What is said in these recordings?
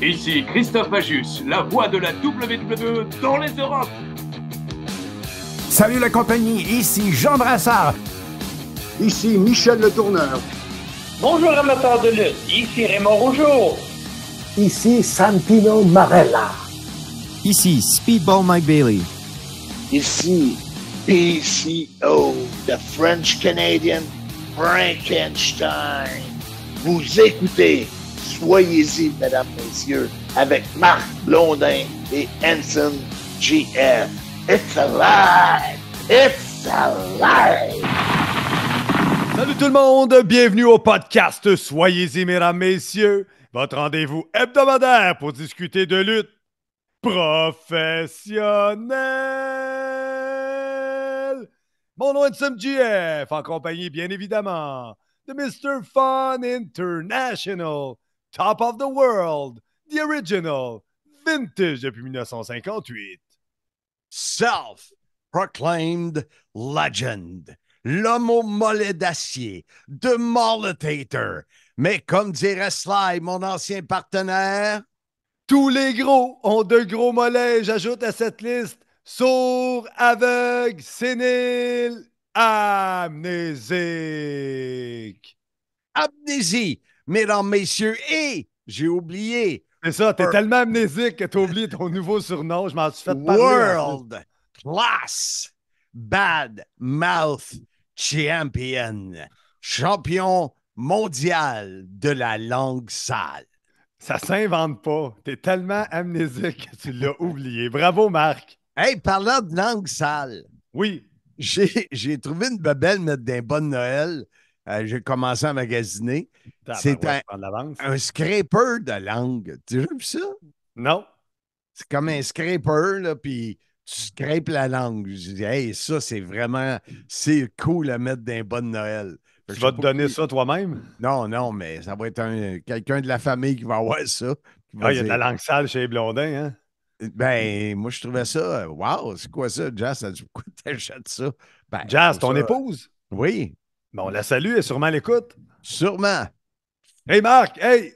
Ici Christophe Majus, la voix de la WWE dans les Europes. Salut la compagnie, ici Jean Brassard. Ici Michel Le Tourneur. Bonjour amateurs de lutte, ici Raymond Rougeau. Ici Santino Marella. Ici Speedball Mike Bailey. Ici PCO, the French Canadian Frankenstein. Vous écoutez Soyez-y, mesdames, messieurs, avec Marc Blondin et Hanson GF. It's alive! It's alive! Salut tout le monde, bienvenue au podcast Soyez-y, mesdames, messieurs, votre rendez-vous hebdomadaire pour discuter de lutte professionnelle. Mon nom est GF, en compagnie, bien évidemment, de Mr. Fun International Top of the World, The Original, Vintage depuis 1958. Self-proclaimed legend, l'homme au mollet d'acier, de Molletator. Mais comme dirait Sly, mon ancien partenaire, tous les gros ont de gros mollets, j'ajoute à cette liste, sourd, aveugle, sénile, amnésique. Amnésie, mesdames, messieurs, et j'ai oublié. C'est ça, t'es tellement amnésique que t'as oublié ton nouveau surnom. Je m'en suis fait parler. World Class Bad Mouth Champion, champion mondial de la langue sale. Ça s'invente pas. T'es tellement amnésique que tu l'as oublié. Bravo, Marc. Hey, parlant de langue sale. Oui. J'ai trouvé une babelle mettre d'un bon Noël. Euh, j'ai commencé à magasiner. C'est un, scraper de langue. Tu as vu ça? Non. C'est comme un scraper, là, puis tu scrapes la langue. Je dis, ça, c'est vraiment, c'est cool à mettre d'un bon Noël. Tu vas te donner ça toi-même? Non, non, mais ça va être quelqu'un de la famille qui va avoir ça. Ah, il y a de la langue sale chez les Blondins, hein? Ben, moi, je trouvais ça, euh, wow, c'est quoi ça, Jazz? pourquoi t'achètes ça? Ben, Jazz, ton épouse? Oui. Bon, la salue, et est sûrement l'écoute. Sûrement. Hey Marc, hey!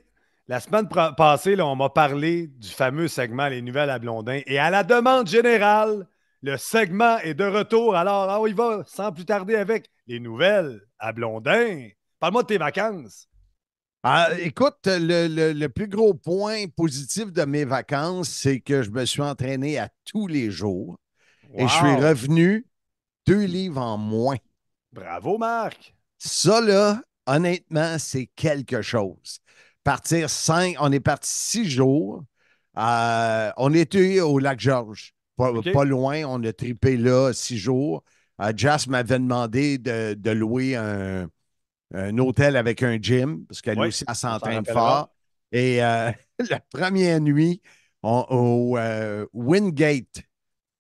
La semaine passée, on m'a parlé du fameux segment Les Nouvelles à Blondin. Et à la demande générale, le segment est de retour. Alors, on y va sans plus tarder avec Les Nouvelles à Blondin. Parle-moi de tes vacances. Ah, écoute, le, plus gros point positif de mes vacances, c'est que je me suis entraîné à tous les jours et je suis revenu deux livres en moins. Bravo, Marc! Ça, là, honnêtement, c'est quelque chose. Partir cinq, on est parti six jours. Euh, on était au lac George, pas, loin. On a tripé là six jours. Euh, Jas m'avait demandé de, louer un, hôtel avec un gym, parce qu'elle est aussi, s'entraîne fort. Et euh, la première nuit, au Wingate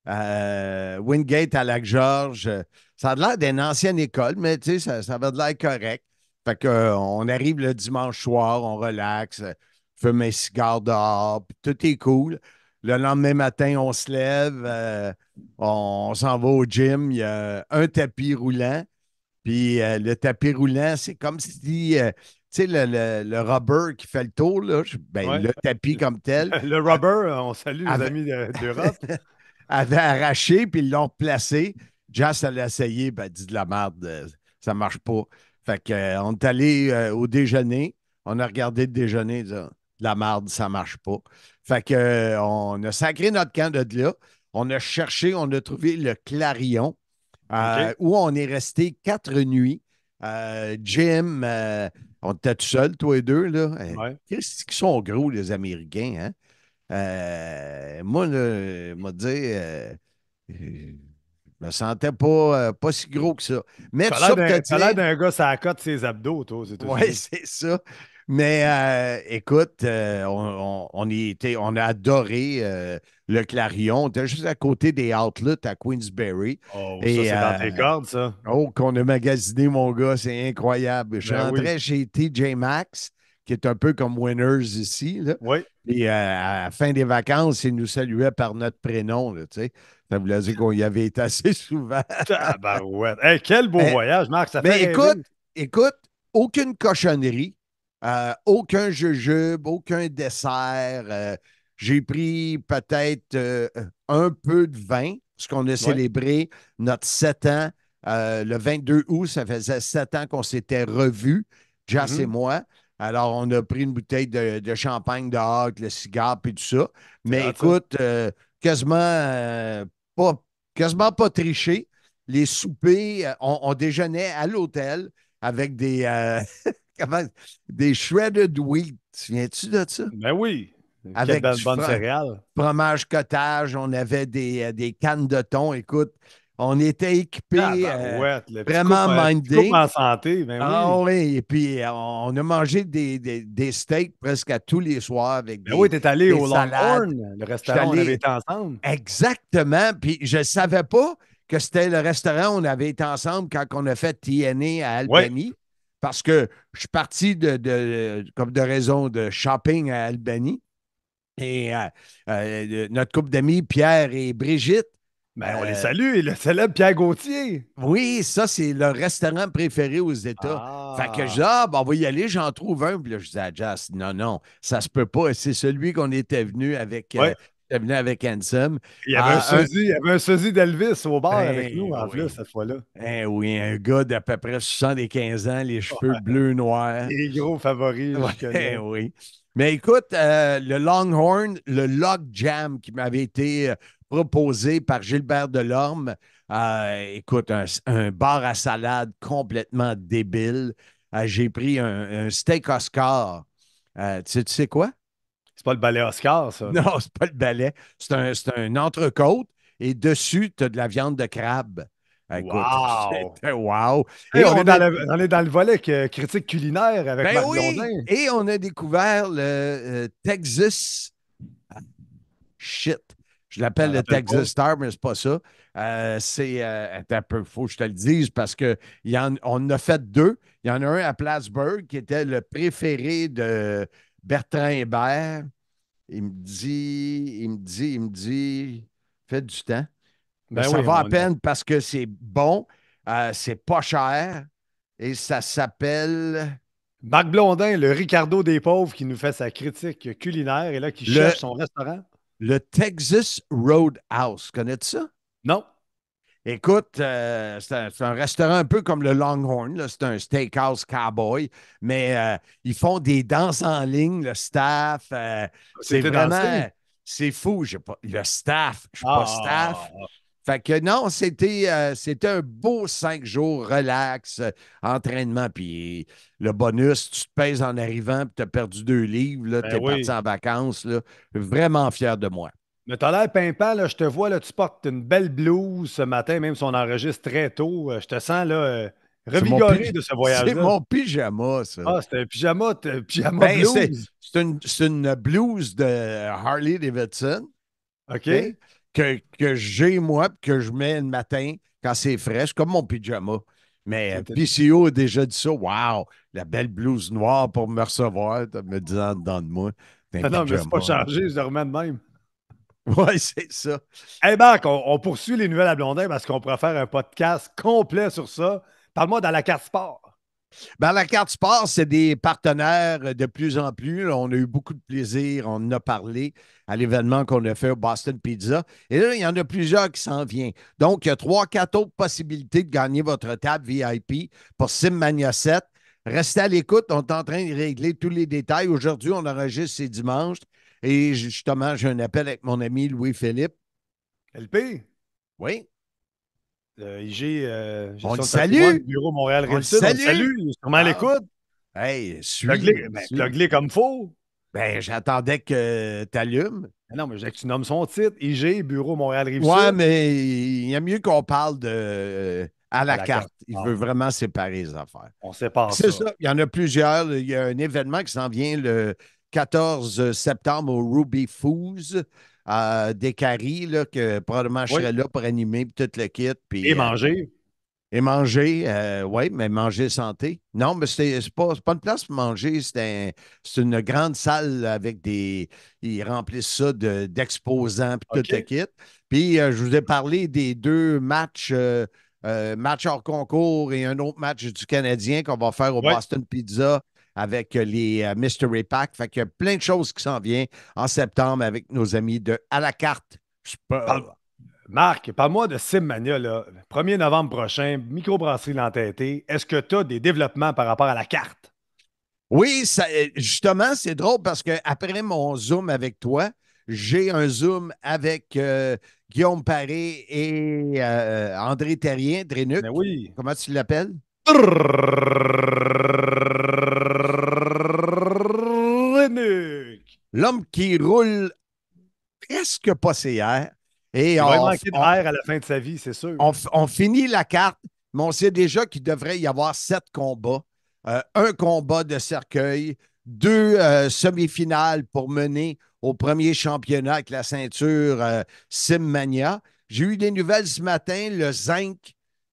euh, Wingate à lac George, euh, Ça a l'air d'une ancienne école, mais ça, va de l'air correct. Fait euh, arrive le dimanche soir, on relaxe, fume un cigare dehors, puis tout est cool. Le lendemain matin, on se lève, on, s'en va au gym, il y a un tapis roulant. Puis le tapis roulant, c'est comme si, le, le, rubber qui fait le tour, là, ben, le tapis comme tel. le rubber, on salue les amis d'Europe. avait arraché, puis ils l'ont placé. Jazz, allait essayer, ben, dit de la merde, ça marche pas. Fait qu'on est euh, allé au déjeuner, on a regardé le déjeuner, de la merde, ça marche pas. Fait qu'on a sacré notre camp de là. On a cherché, on a trouvé le Clarion, euh, où on est resté quatre nuits. Euh, Jim, on était tout seul, toi et deux. Là. Qu'est-ce qu'ils sont gros, les Américains? Hein? Euh, moi, je vais euh, je me sentais pas, euh, pas si gros que ça. Mais ça a l'air d'un gars, ça accote ses abdos, toi. Oui, c'est ça. Mais écoute, on, on, a adoré le Clarion. On était juste à côté des Outlets à Queensbury Oh, Et, ça, c'est dans tes cordes, ça. Oh, qu'on a magasiné, mon gars, c'est incroyable. Je suis ben rentrais chez TJ Maxx, qui est un peu comme Winners ici. Là. Oui. Puis euh, à la fin des vacances, il nous saluait par notre prénom. sais. ça voulait dire qu'on y avait été assez souvent. Tabarouette. Hey, quel beau voyage, Marc. Ça mais écoute, écoute, aucune cochonnerie, euh, aucun jujube, aucun dessert. Euh, j'ai pris peut-être un peu de vin, parce qu'on a célébré notre 7 ans. le 22 août, ça faisait 7 ans qu'on s'était revus, Jas mm-hmm. et moi. Alors, on a pris une bouteille de, champagne dehors le cigare puis tout ça. Mais écoute, euh, quasiment, euh, pas, quasiment pas triché. Les soupers, euh, on, déjeunait à l'hôtel avec des, des shredded wheat. viens-tu de ça? Ben oui. Avec du fromage cottage, on avait des, des cannes de thon. Écoute, on était équipés, euh, vraiment euh, en santé, ben ah oui. Ah oui, et puis euh, on a mangé des, steaks presque à tous les soirs. Avec ben des, allé au Longhorn, le restaurant, où on avait été ensemble. Exactement, puis je savais pas que c'était le restaurant, où on avait été ensemble quand on a fait TNA à Albany. Parce que je suis parti de, comme de raison de shopping à Albany. Et notre couple d'amis, Pierre et Brigitte, ben, on les euh, salue, le célèbre Pierre Gauthier. Oui, ça, c'est le restaurant préféré aux États. Fait que ah. ah, ben, on va y aller, j'en trouve un. Puis là, je dis à Jazz, non, non, ça se peut pas. C'est celui qu'on était venu avec euh, ouais. venu avec ah, Il y avait, un, sosie, d'Elvis au bar ben avec nous, en plus, cette fois-là. Eh oui, un gars d'à peu près 75 ans, les cheveux bleus, noirs. Les gros favoris. Eh oui. Mais écoute, euh, le Longhorn, le Log Jam qui m'avait été euh, proposé par Gilbert Delorme, euh, écoute, un, bar à salade complètement débile. J'ai pris un, steak Oscar. tu, sais, tu sais quoi? C'est pas le balai Oscar, ça. Non, c'est pas le balai. C'est un, un entrecôte et dessus, tu as de la viande de crabe. Écoute, ah, wow! wow. Et, on, est dans le, volet critique culinaire avec ben Marc Et on a découvert le euh, Texas. Ah, shit. Je l'appelle le Texas Star, mais c'est pas ça. Euh, c'est euh, un peu faux, je te le dis, parce qu'on en a fait deux. Il y en a un à Plattsburgh qui était le préféré de Bertrand Hébert. Il me dit, il me dit, il me dit, faites du temps. Ben ça va à peine parce que c'est bon, euh, c'est pas cher et ça s'appelle. Marc Blondin, le Ricardo des pauvres qui nous fait sa critique culinaire et là qui cherche son restaurant. Le Texas Roadhouse. Connais-tu ça? Non. Écoute, euh, c'est un, restaurant un peu comme le Longhorn. C'est un steakhouse cowboy, mais euh, ils font des danses en ligne, le staff. Ah, c'est vraiment. C'est fou. le staff, je suis pas ah. staff, fait que non, euh, c'était, un beau cinq jours relax, euh, entraînement. Puis le bonus, tu te pèses en arrivant, puis tu as perdu deux livres, ben tu es parti en vacances. Là, vraiment fier de moi. Mais t'as l'air pimpant, là, je te vois, là, tu portes une belle blouse ce matin, même si on enregistre très tôt. Euh, je te sens là, revigoré de ce voyage-là. C'est mon pyjama, ça. Ah, c'est un pyjama, pyjama ben, C'est, une, blouse de Harley Davidson. OK que, j'ai, moi, que je mets le matin quand c'est frais comme mon pyjama. Mais PCO a déjà dit ça. Wow, la belle blouse noire pour me recevoir, me disant dedans de moi. ben ah non, mais c'est pas changé, je le remets même. Oui, c'est ça. Hey Marc, on, poursuit les nouvelles à Blondin parce qu'on pourrait faire un podcast complet sur ça. Parle-moi dans la carte sport. Ben la carte sport, c'est des partenaires de plus en plus. On a eu beaucoup de plaisir. On en a parlé à l'événement qu'on a fait au Boston Pizza. Et là, il y en a plusieurs qui s'en viennent. Donc, il y a trois, quatre autres possibilités de gagner votre table VIP pour Simmania 7. Restez à l'écoute. On est en train de régler tous les détails. Aujourd'hui, on enregistre, ces dimanches. Et justement, j'ai un appel avec mon ami Louis-Philippe. LP? Oui. IG, euh, euh Bureau Montréal on le salue. Salut, sûrement à ah. l'écoute. Hey, suis. plug ben, ben, comme faux. Ben, j'attendais que tu allumes. Ben non, mais je que tu nommes son titre, IG, Bureau Montréal Rive-Sud. Ouais, mais il y a mieux qu'on parle de euh, à la, carte. Il ah. veut vraiment séparer les affaires. On sépare ça. C'est ça. Il y en a plusieurs. Il y a un événement qui s'en vient le 14 septembre au Ruby Foos des caries, là, que probablement je serais là pour animer tout le kit. et manger. Euh, et manger, euh, oui, mais manger santé. Non, mais c'est pas, pas une place pour manger. C'est une grande salle avec des. Ils remplissent ça d'exposants, de, puis tout le kit. Puis euh, je vous ai parlé des deux matchs. match hors concours et un autre match du Canadien qu'on va faire au Boston Pizza avec euh, les euh, Mystery Pack. Fait qu'il y a plein de choses qui s'en viennent en septembre avec nos amis de À la carte. Marc, parle-moi de Simmania. Là. 1er novembre prochain, microbrasserie l'entêté. Est-ce que tu as des développements par rapport à la carte? Oui, euh, justement, c'est drôle parce qu'après mon Zoom avec toi, j'ai un Zoom avec Guillaume Paré et André Terrien, Drenuc. Ben oui. Comment tu l'appelles? l'homme qui roule presque pas ses airs. Et on, à la fin de sa vie, c'est sûr. On, finit la carte, mais on sait déjà qu'il devrait y avoir sept combats. Euh, un combat de cercueil, deux euh, semi-finales pour mener au premier championnat avec la ceinture euh, Simmania. J'ai eu des nouvelles ce matin, le zinc,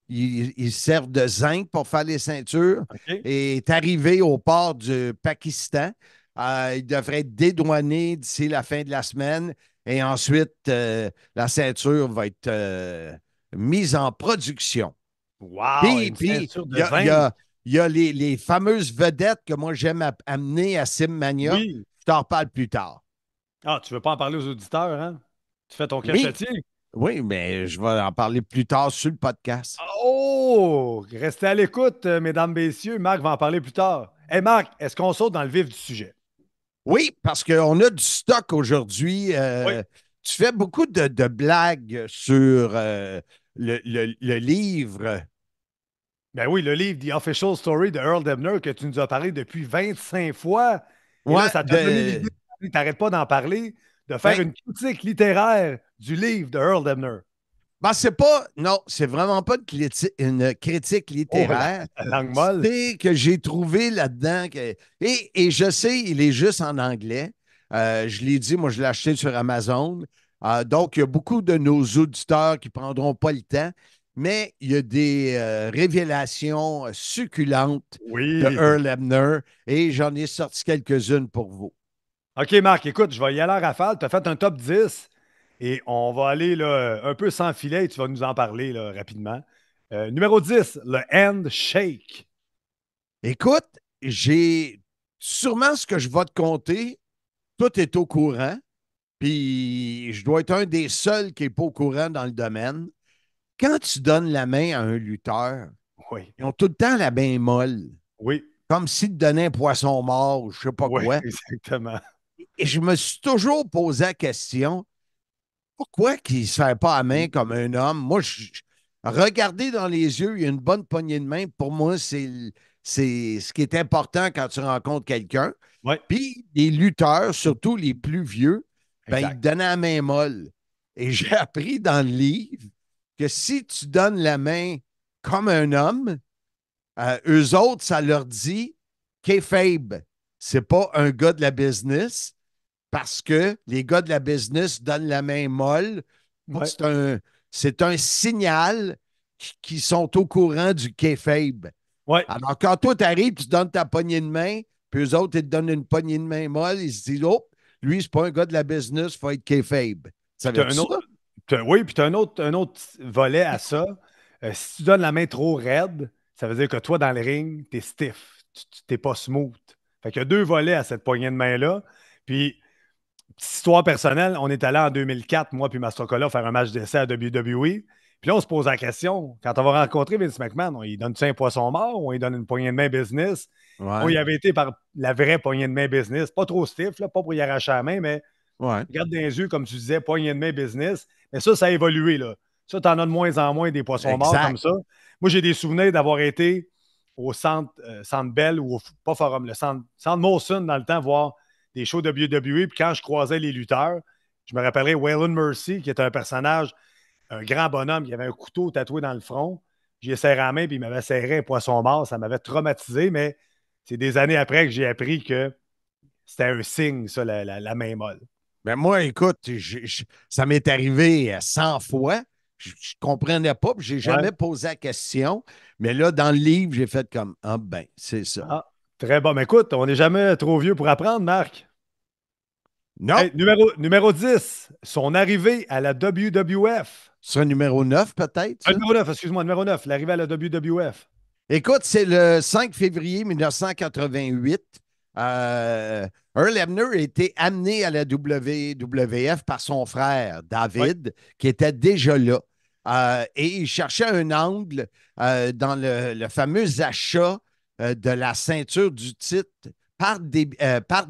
il sert de zinc pour faire les ceintures, et est arrivé au port du Pakistan. Euh, il devrait être dédouané d'ici la fin de la semaine. Et ensuite, euh, la ceinture va être euh, mise en production. Wow! il y a, y les, fameuses vedettes que moi j'aime amener à Sim Oui. Je t'en reparle plus tard. Ah, tu veux pas en parler aux auditeurs, hein? Tu fais ton cachetier. Oui. mais je vais en parler plus tard sur le podcast. Oh! Restez à l'écoute, mesdames, messieurs. Marc va en parler plus tard. Hé, Marc, est-ce qu'on saute dans le vif du sujet? Oui, parce qu'on a du stock aujourd'hui. Euh, tu fais beaucoup de, blagues sur euh, le, livre. Ben oui, le livre The Official Story de Earl Demner que tu nous as parlé depuis 25 fois. Et ouais, ça t'a tu t'arrêtes pas d'en parler, de faire ben une critique littéraire du livre de Earl Demner. Ben, c'est pas. Non, c'est vraiment pas une, critique oh, littéraire. C'est que j'ai trouvé là-dedans. Et, je sais, il est juste en anglais. Euh, je l'ai dit, moi, je l'ai acheté sur Amazon. Euh, donc, il y a beaucoup de nos auditeurs qui ne prendront pas le temps, mais il y a des euh, révélations succulentes de Earl Ebner et j'en ai sorti quelques-unes pour vous. OK, Marc, écoute, je vais y aller à rafale. Tu as fait un top 10. Et on va aller là, un peu sans filet et tu vas nous en parler rapidement. Euh, numéro 10, le shake. Écoute, j'ai sûrement ce que je vais te compter. Tout est au courant. Puis je dois être un des seuls qui n'est pas au courant dans le domaine. Quand tu donnes la main à un lutteur, oui. ils ont tout le temps la main molle. Oui. Comme si tu donnais un poisson mort ou je ne sais pas quoi. Exactement. Et je me suis toujours posé la question pourquoi qu'il ne se fait pas à main mm. comme un homme? Moi, je, regarder dans les yeux, il y a une bonne poignée de main. Pour moi, c'est, ce qui est important quand tu rencontres quelqu'un. Puis les lutteurs, surtout les plus vieux, ben, ils te donnaient la main molle. Et j'ai appris dans le livre que si tu donnes la main comme un homme, euh, eux autres, ça leur dit qu'est faible. C'est pas un gars de la business parce que les gars de la business donnent la main molle. C'est un, signal qu'ils sont au courant du kayfabe. Alors, quand toi, tu arrives, tu donnes ta poignée de main, puis eux autres, ils te donnent une poignée de main molle, ils se disent Oh, lui, c'est pas un gars de la business, il faut être kayfabe. Ça un Autre, oui, puis tu un autre, volet à ça. Euh, si tu donnes la main trop raide, ça veut dire que toi, dans le ring, tu es stiff, tu pas smooth. Fait qu'il y a deux volets à cette poignée de main-là. Puis petite histoire personnelle, on est allé en 2004, moi puis Mastrocola, faire un match d'essai à WWE. Puis là, on se pose la question, quand on va rencontrer Vince McMahon, il donne un poisson mort, on lui donne une poignée de main business. Ouais. On y avait été par la vraie poignée de main business, pas trop stiff, pas pour y arracher la main, mais ouais. regarde dans les yeux, comme tu disais, poignée de main business. Mais ça, ça a évolué. Là. Ça, t'en as de moins en moins des poissons morts comme ça. Moi, j'ai des souvenirs d'avoir été au centre, euh, centre Bell ou au, Forum, le centre, centre dans le temps, voir des shows de WWE, puis quand je croisais les lutteurs, je me rappellerai Waylon Mercy, qui était un personnage, un grand bonhomme, qui avait un couteau tatoué dans le front. J'y ai serré la main, puis il m'avait serré un poisson mort. Ça m'avait traumatisé, mais c'est des années après que j'ai appris que c'était un signe, ça, la, main molle. Ben moi, écoute, ça m'est arrivé 100 euh, fois. Je, ne comprenais pas, puis n'ai jamais posé la question. Mais là, dans le livre, j'ai fait comme Ah, ben, c'est ça. Ah, très bon. Mais écoute, on n'est jamais trop vieux pour apprendre, Marc. Non. numéro, numéro 10, son arrivée à la WWF. Ce numéro 9, peut-être? Un euh, numéro 9, excuse-moi, numéro 9, l'arrivée à la WWF. Écoute, c'est le 5 février 1988. Euh, Earl Hebner a été amené à la WWF par son frère, David, qui était déjà là. Euh, et il cherchait un angle dans le, fameux achat de la ceinture du titre par, des, par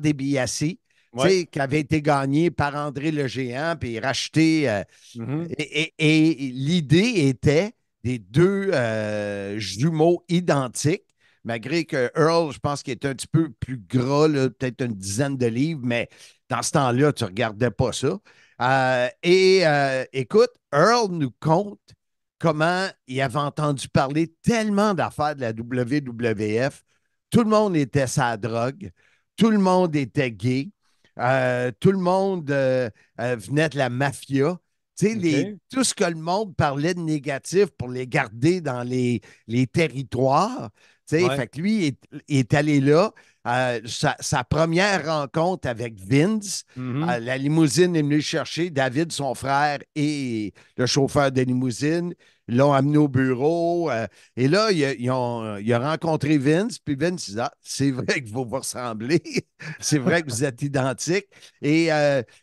qui avait été gagné par André le Géant, puis racheté. Euh, mm-hmm. Et, et l'idée était des deux euh, jumeaux identiques, malgré que Earl, je pense qu'il est un petit peu plus gras, peut-être une dizaine de livres, mais dans ce temps-là, tu ne regardais pas ça. Euh, et écoute, Earl nous compte comment il avait entendu parler tellement d'affaires de la WWF. Tout le monde était sa drogue. Tout le monde était gay. Euh, tout le monde euh, euh, venait de la mafia. tout ce que le monde parlait de négatif pour les garder dans les, les territoires, fait lui est, est allé là. Euh, sa, première rencontre avec Vince, mm-hmm. euh, la limousine est venue chercher. David, son frère et le chauffeur de limousine l'ont amené au bureau. Euh, et là, il a, rencontré Vince. Puis Vince dit ah, C'est vrai que vous vous ressemblez. C'est vrai que vous êtes identiques. Et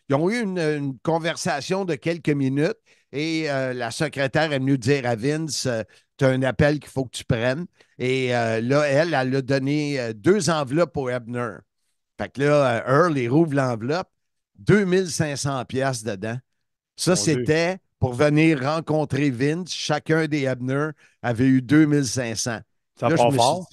ils ont eu une conversation de quelques minutes. Et euh, la secrétaire est venue dire à Vince, euh, tu as un appel qu'il faut que tu prennes. Et euh, là, elle, elle a donné deux enveloppes au Ebner. Fait que là, Earl, il rouvre l'enveloppe, 2500 pièces dedans. Ça, c'était pour venir rencontrer Vince. Chacun des Ebner avait eu 2500. Ça là, part fort.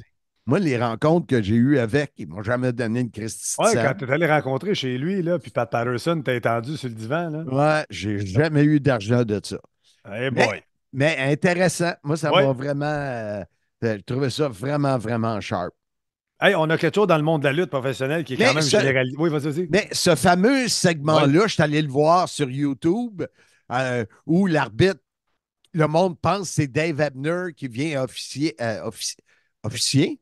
Moi, les rencontres que j'ai eues avec, ils m'ont jamais donné une critique. ouais quand tu es allé rencontrer chez lui, là, puis Pat Patterson t'a étendu sur le divan. Là. Ouais, j'ai jamais eu d'argent de ça. Hey boy. Mais, intéressant. Moi, ça m'a vraiment. trouvé euh, je trouvais ça vraiment, vraiment sharp. Hey, on a quelque chose dans le monde de la lutte professionnelle qui est quand même généralisé. Oui, vas-y. Mais ce fameux segment-là, je suis allé le voir sur YouTube euh, où l'arbitre, le monde pense que c'est Dave Abner qui vient officier, euh, officier?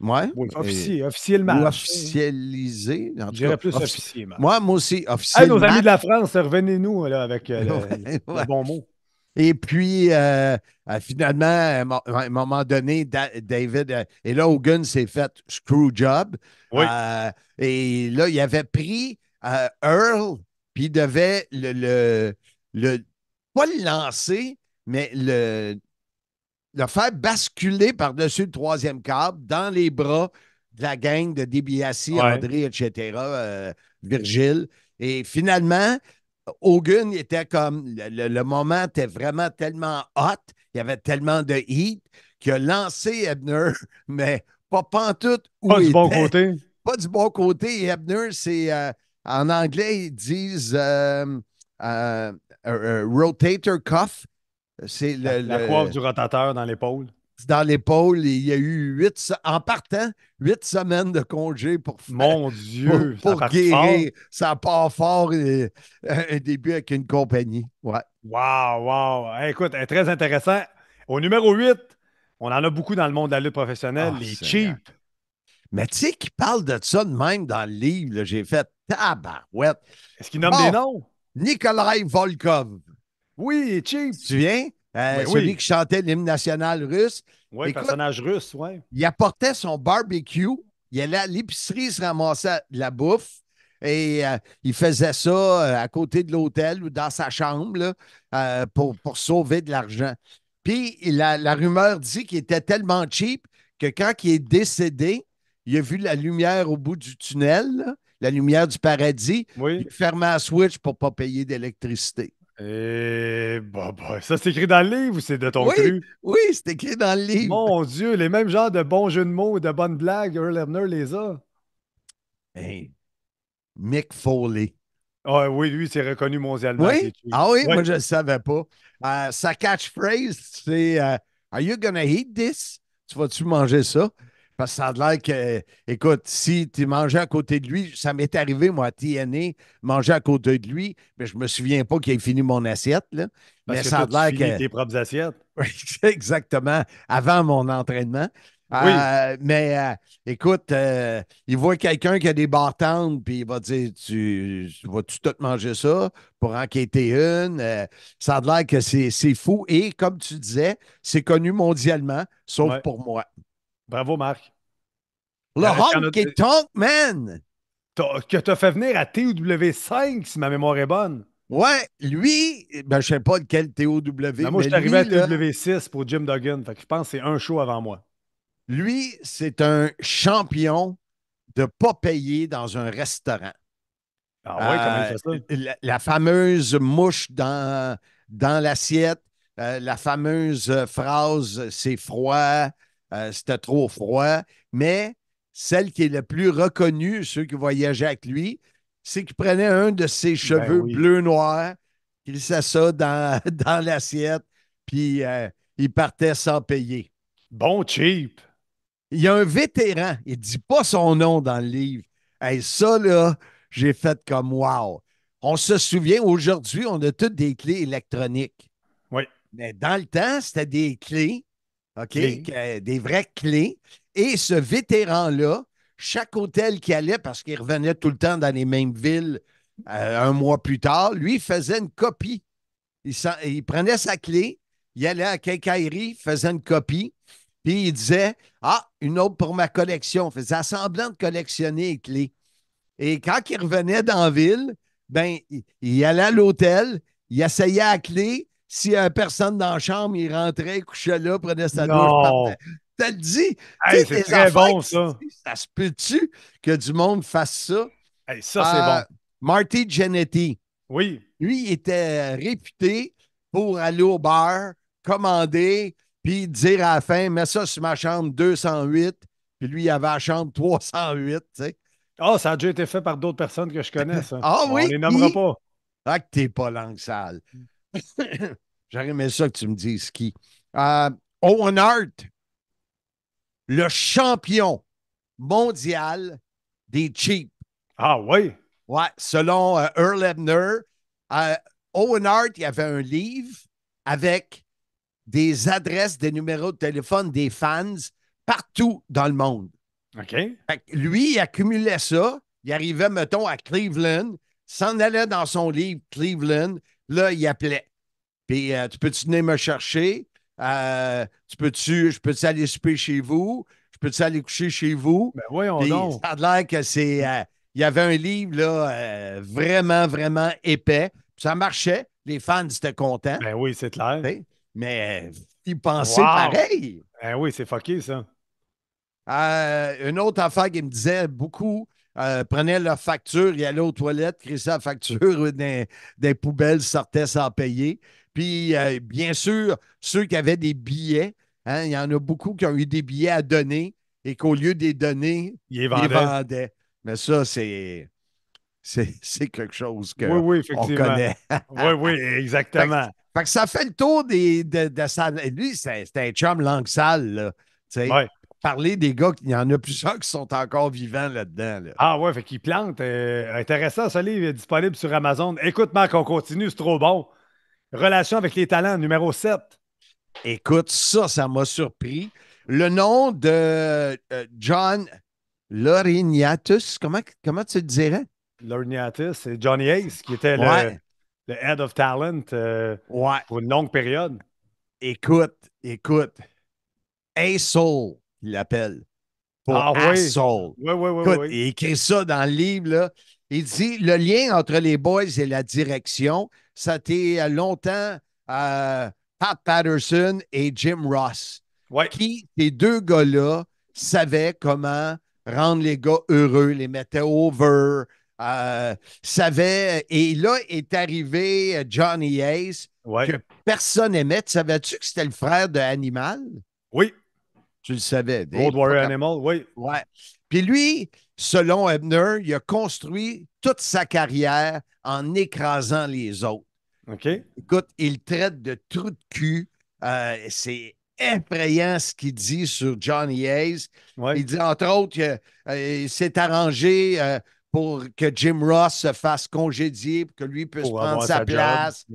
Ouais. Oui, officiellement. officialisé. Je dirais plus officiellement. Moi, moi aussi, officiellement. nos amis de la France, revenez-nous avec euh, le, bon mot. Et puis, euh, euh, finalement, à un moment donné, David, et là, Hogan s'est fait screw job. Oui. et là, il avait pris Earl, puis il devait le, le, pas le lancer, mais le, le faire basculer par-dessus le troisième câble dans les bras de la gang de DiBiase, André, etc., euh, Virgile. Et finalement, Hogan était comme le, moment était vraiment tellement hot, il y avait tellement de heat qu'il a lancé Ebner, mais pas pantoute. Où pas du bon côté. Pas du bon côté. Ebner, c'est euh, en anglais, ils disent euh, rotator cuff. C'est le, la, coiffe du rotateur dans l'épaule. Dans l'épaule, il y a eu huit, en partant, huit semaines de congé pour Mon Dieu! Pour, guérir. Ça part fort euh, un début avec une compagnie. Ouais. Wow, wow. écoute, eh, très intéressant. Au numéro 8, on en a beaucoup dans le monde de la lutte professionnelle, ah, les cheap. Mais tu sais qu'il parle de ça de même dans le livre, j'ai fait tabarouette. Est-ce qu'il nomme des noms? Nikolai Volkov. Oui, Cheap. Tu viens? Euh, ben celui qui chantait l'hymne national russe. Oui, personnage russe, oui. Il apportait son barbecue. Il allait à l'épicerie, se ramassait de la bouffe. Et euh, il faisait ça euh, à côté de l'hôtel ou dans sa chambre pour, sauver de l'argent. Puis la, la, rumeur dit qu'il était tellement cheap que quand il est décédé, il a vu la lumière au bout du tunnel, la lumière du paradis. Il fermait un switch pour ne pas payer d'électricité. Et eh, bah, bah, ça, c'est écrit dans le livre ou c'est de ton oui, cru? Oui, c'est écrit dans le livre. Mon Dieu, les mêmes genres de bons jeux de mots, et de bonnes blagues, Earl Ebner les a. Hey, ben, Mick Foley. Ah oui, lui, c'est reconnu mondialement. Oui? Ah oui, moi, je ne savais pas. Euh, sa catchphrase, c'est euh, Are you gonna eat this? Tu vas-tu manger ça? Parce que ça a l'air que, écoute, si tu mangeais à côté de lui, ça m'est arrivé, moi, à TNA, manger à côté de lui, mais je me souviens pas qu'il ait fini mon assiette. Là. Parce mais que ça a l'air tes propres assiettes. exactement. Avant mon entraînement. Euh, oui. mais euh, écoute, euh, il voit quelqu'un qui a des bartendes, puis il va dire Tu vas-tu tout manger ça pour enquêter une Ça a l'air que c'est fou. Et comme tu disais, c'est connu mondialement, sauf pour moi. Bravo, Marc. Le Honky Tonk Man! Que t'as fait venir à TOW5, si ma mémoire est bonne. Ouais, lui, ben, je sais pas de quel TOW. Ben, moi, je suis arrivé à TOW6 pour Jim Duggan. Fait je pense que c'est un show avant moi. Lui, c'est un champion de ne pas payer dans un restaurant. Ah ouais, comment il fait ça? Euh, la, fameuse mouche dans, dans l'assiette, euh, la fameuse euh, phrase c'est froid, euh, c'était trop froid. Mais celle qui est la plus reconnue, ceux qui voyageaient avec lui, c'est qu'il prenait un de ses ben cheveux bleu-noir, il laissait ça dans, l'assiette, puis euh, il partait sans payer. Bon cheap! Il y a un vétéran, il ne dit pas son nom dans le livre. ça, là, j'ai fait comme wow. On se souvient, aujourd'hui, on a toutes des clés électroniques. Oui. Mais dans le temps, c'était des clés OK? Des, vraies clés. Et ce vétéran-là, chaque hôtel qu'il allait, parce qu'il revenait tout le temps dans les mêmes villes euh, un mois plus tard, lui faisait une copie. Il, prenait sa clé, il allait à quincaillerie, faisait une copie, puis il disait Ah, une autre pour ma collection. Il faisait semblant de collectionner les clés. Et quand il revenait dans la ville, ben, il, allait à l'hôtel, il essayait la clé, s'il n'y euh, personne dans la chambre, il rentrait, il couchait là, prenait sa douche, T'as dit? c'est très bon, ça. ça se peut-tu que du monde fasse ça? ça, c'est euh, bon. Marty Genetti. Oui. Lui, il était réputé pour aller au bar, commander, puis dire à la fin, mets ça sur ma chambre 208, puis lui, il avait la chambre 308, oh, ah, ça a déjà été fait par d'autres personnes que je connais, ça. ah oui? On les nommera pas. Ah, que t'es pas langue sale. J'aurais aimé ça que tu me dises qui. Euh, Owen Hart, le champion mondial des cheap. Ah oui? Ouais, selon euh, Earl Ebner, euh, Owen Hart, il avait un livre avec des adresses, des numéros de téléphone des fans partout dans le monde. OK. lui, il accumulait ça. Il arrivait, mettons, à Cleveland, s'en allait dans son livre Cleveland, Là, il appelait. Puis euh, tu peux-tu venir me chercher? Euh, tu peux-tu, je peux-tu aller souper chez vous? Je peux-tu aller coucher chez vous? Ben voyons on donc. Ça a l'air que c'est. Euh, il y avait un livre là, vraiment, vraiment épais. ça marchait. Les fans étaient contents. Ben oui, c'est clair. Mais ils pensaient pareil. Ben oui, c'est fucké, ça. une autre affaire qui me disait beaucoup, euh, prenait prenaient leur facture, ils allaient aux toilettes, créaient la facture des, des poubelles, sortaient sans payer. Puis, euh, bien sûr, ceux qui avaient des billets, hein, il y en a beaucoup qui ont eu des billets à donner et qu'au lieu des donner, ils vendaient. Mais ça, c'est c'est quelque chose que oui, oui, oui, oui, exactement. que, ça fait le tour des, de, ça. Lui, c'était un chum langue sale. Là, parler des gars, il y en a plusieurs qui sont encore vivants là-dedans. Ah ouais, fait qu'ils plantent. Euh, intéressant, ce livre est disponible sur Amazon. Écoute, Marc, on continue, c'est trop bon. Relation avec les talents, numéro 7. Écoute, ça, ça m'a surpris. Le nom de euh, John Lorignatus, comment, comment tu le dirais? Lorignatus, c'est Johnny Ace, qui était le head of talent euh, pour une longue période. Écoute, écoute. Ace Soul, il l'appelle. Pour ah, Oui, oui, oui, Il écrit ça dans le livre. Il dit le lien entre les boys et la direction, ça euh, longtemps euh, Pat Patterson et Jim Ross. Qui, ces deux gars-là, savaient comment rendre les gars heureux, les mettaient over, euh, savait. Et là est arrivé euh, Johnny Hayes, que personne n'aimait. Savais-tu que c'était le frère de Animal? Oui. Tu le savais. Gold Warrior Animal, oui. Ouais. Puis lui, selon Ebner, il a construit toute sa carrière en écrasant les autres. OK. Écoute, il traite de trou de cul. Euh, c'est effrayant ce qu'il dit sur Johnny Hayes. Il dit, entre autres, qu'il euh, s'est arrangé euh, pour que Jim Ross se fasse congédier, pour que lui puisse prendre sa, place.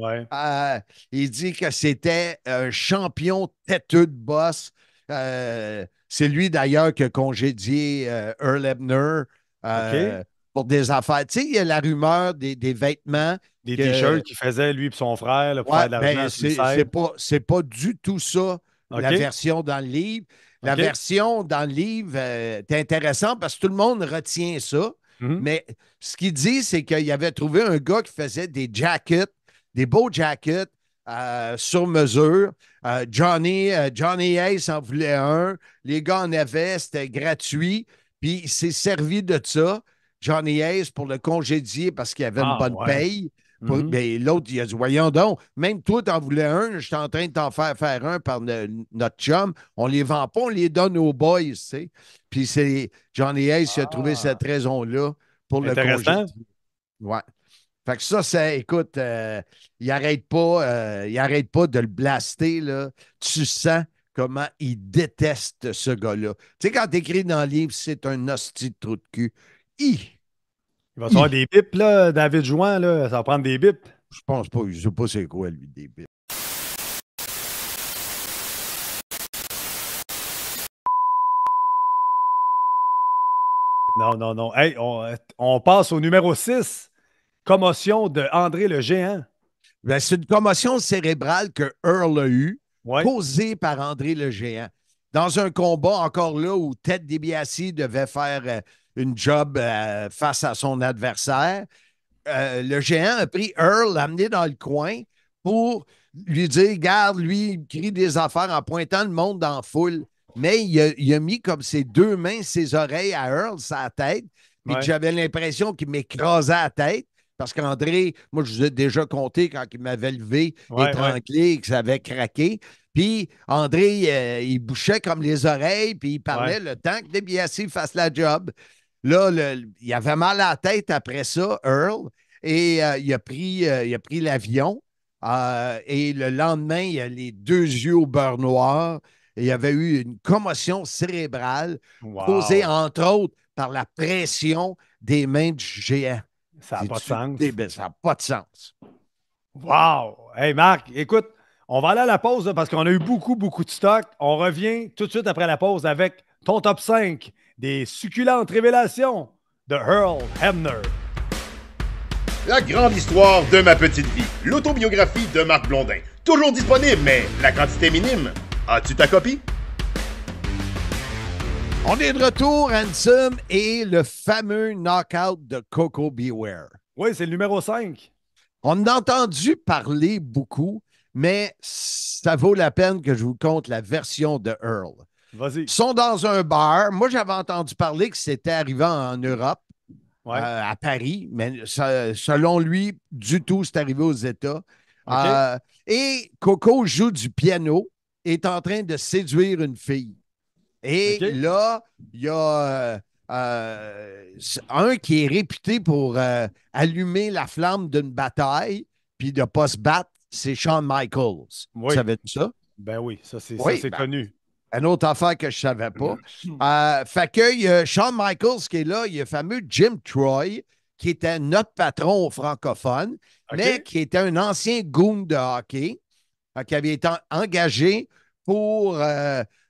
il dit que c'était un champion têteux de boss. Euh, c'est lui d'ailleurs qui a congédié euh, Earl Ebner euh, pour des affaires. Tu sais, il y a la rumeur des, vêtements. Des t-shirts qu'il faisait lui et son frère pour ouais, de ben, c'est, pas, c'est pas du tout ça, la version dans le livre. La version dans le livre est intéressante parce que tout le monde retient ça. Mm-hmm. Mais ce qu'il dit, c'est qu'il avait trouvé un gars qui faisait des jackets, des beaux jackets sur mesure. Euh, Johnny, euh, Johnny Hayes en voulait un. Les gars en avaient, c'était gratuit. Puis il s'est servi de ça. Johnny Hayes pour le congédier parce qu'il avait une ah, bonne paye. mais mhm. ben, l'autre, il a dit Voyons donc, même toi, t'en voulais un, j'étais en train de t'en faire faire un par notre chum. On les vend pas, on les donne aux boys. Tu sais. Puis c'est Johnny Hayes qui a trouvé ah. cette raison-là pour le congédier. Ouais. Fait que ça, ça, écoute, euh, il n'arrête pas, euh, il arrête pas de le blaster. Là. Tu sens comment il déteste ce gars-là. Tu sais, quand t'écris dans le livre, c'est un hostie de trou de cul. I. Il va se faire des bips, là, David Jouan, là. Ça va prendre des bips. Je pense pas. Je sais pas c'est quoi, lui, des bips. Non, non, non. Hey, on, on passe au numéro 6 commotion de André le Géant. Ben, c'est une commotion cérébrale que Earl a eue, posée causée par André le Géant. Dans un combat encore là où Ted DiBiase devait faire euh, une job euh, face à son adversaire, euh, le géant a pris Earl, l'a amené dans le coin pour lui dire Garde, lui, il crie des affaires en pointant le monde dans foule. Mais il a, mis comme ses deux mains, ses oreilles à Earl, sa tête. Mais j'avais l'impression qu'il m'écrasait la tête. Parce qu'André, moi, je vous ai déjà compté quand il m'avait levé et tranquille et que ça avait craqué. Puis André, euh, il bouchait comme les oreilles, puis il parlait le temps que DBSI fasse la job. Là, il avait mal à la tête après ça, Earl, et euh, euh, il a pris l'avion. et le lendemain, il a les deux yeux au beurre noir. Il y avait eu une commotion cérébrale causée, entre autres, par la pression des mains du géant. Ça n'a pas de sens. ça n'a pas de sens. Wow! Hey Marc, écoute, on va aller à la pause parce qu'on a eu beaucoup, beaucoup de stock. On revient tout de suite après la pause avec ton top 5 des succulentes révélations de Earl Hemner. La grande histoire de ma petite vie, l'autobiographie de Marc Blondin. Toujours disponible, mais la quantité minime. As-tu ta copie? On est de retour, Ansem, et le fameux knockout de Coco Beware. Oui, c'est le numéro 5. On a entendu parler beaucoup, mais ça vaut la peine que je vous conte la version de Earl. Vas-y. Ils sont dans un bar. Moi, j'avais entendu parler que c'était arrivé en Europe, euh, à Paris, mais selon lui, du tout, c'est arrivé aux États. Euh, et Coco joue du piano, est en train de séduire une fille. Et là, il y a euh, euh, un qui est réputé pour euh, allumer la flamme d'une bataille puis de ne pas se battre, c'est Shawn Michaels. Oui. savais tout ça? Ben oui, ça c'est ben, connu. Une autre affaire que je ne savais pas. Mm-hmm. euh, fait que y a Shawn Michaels qui est là, il y a le fameux Jim Troy, qui était notre patron francophone, mais qui était un ancien goon de hockey, qui avait été engagé pour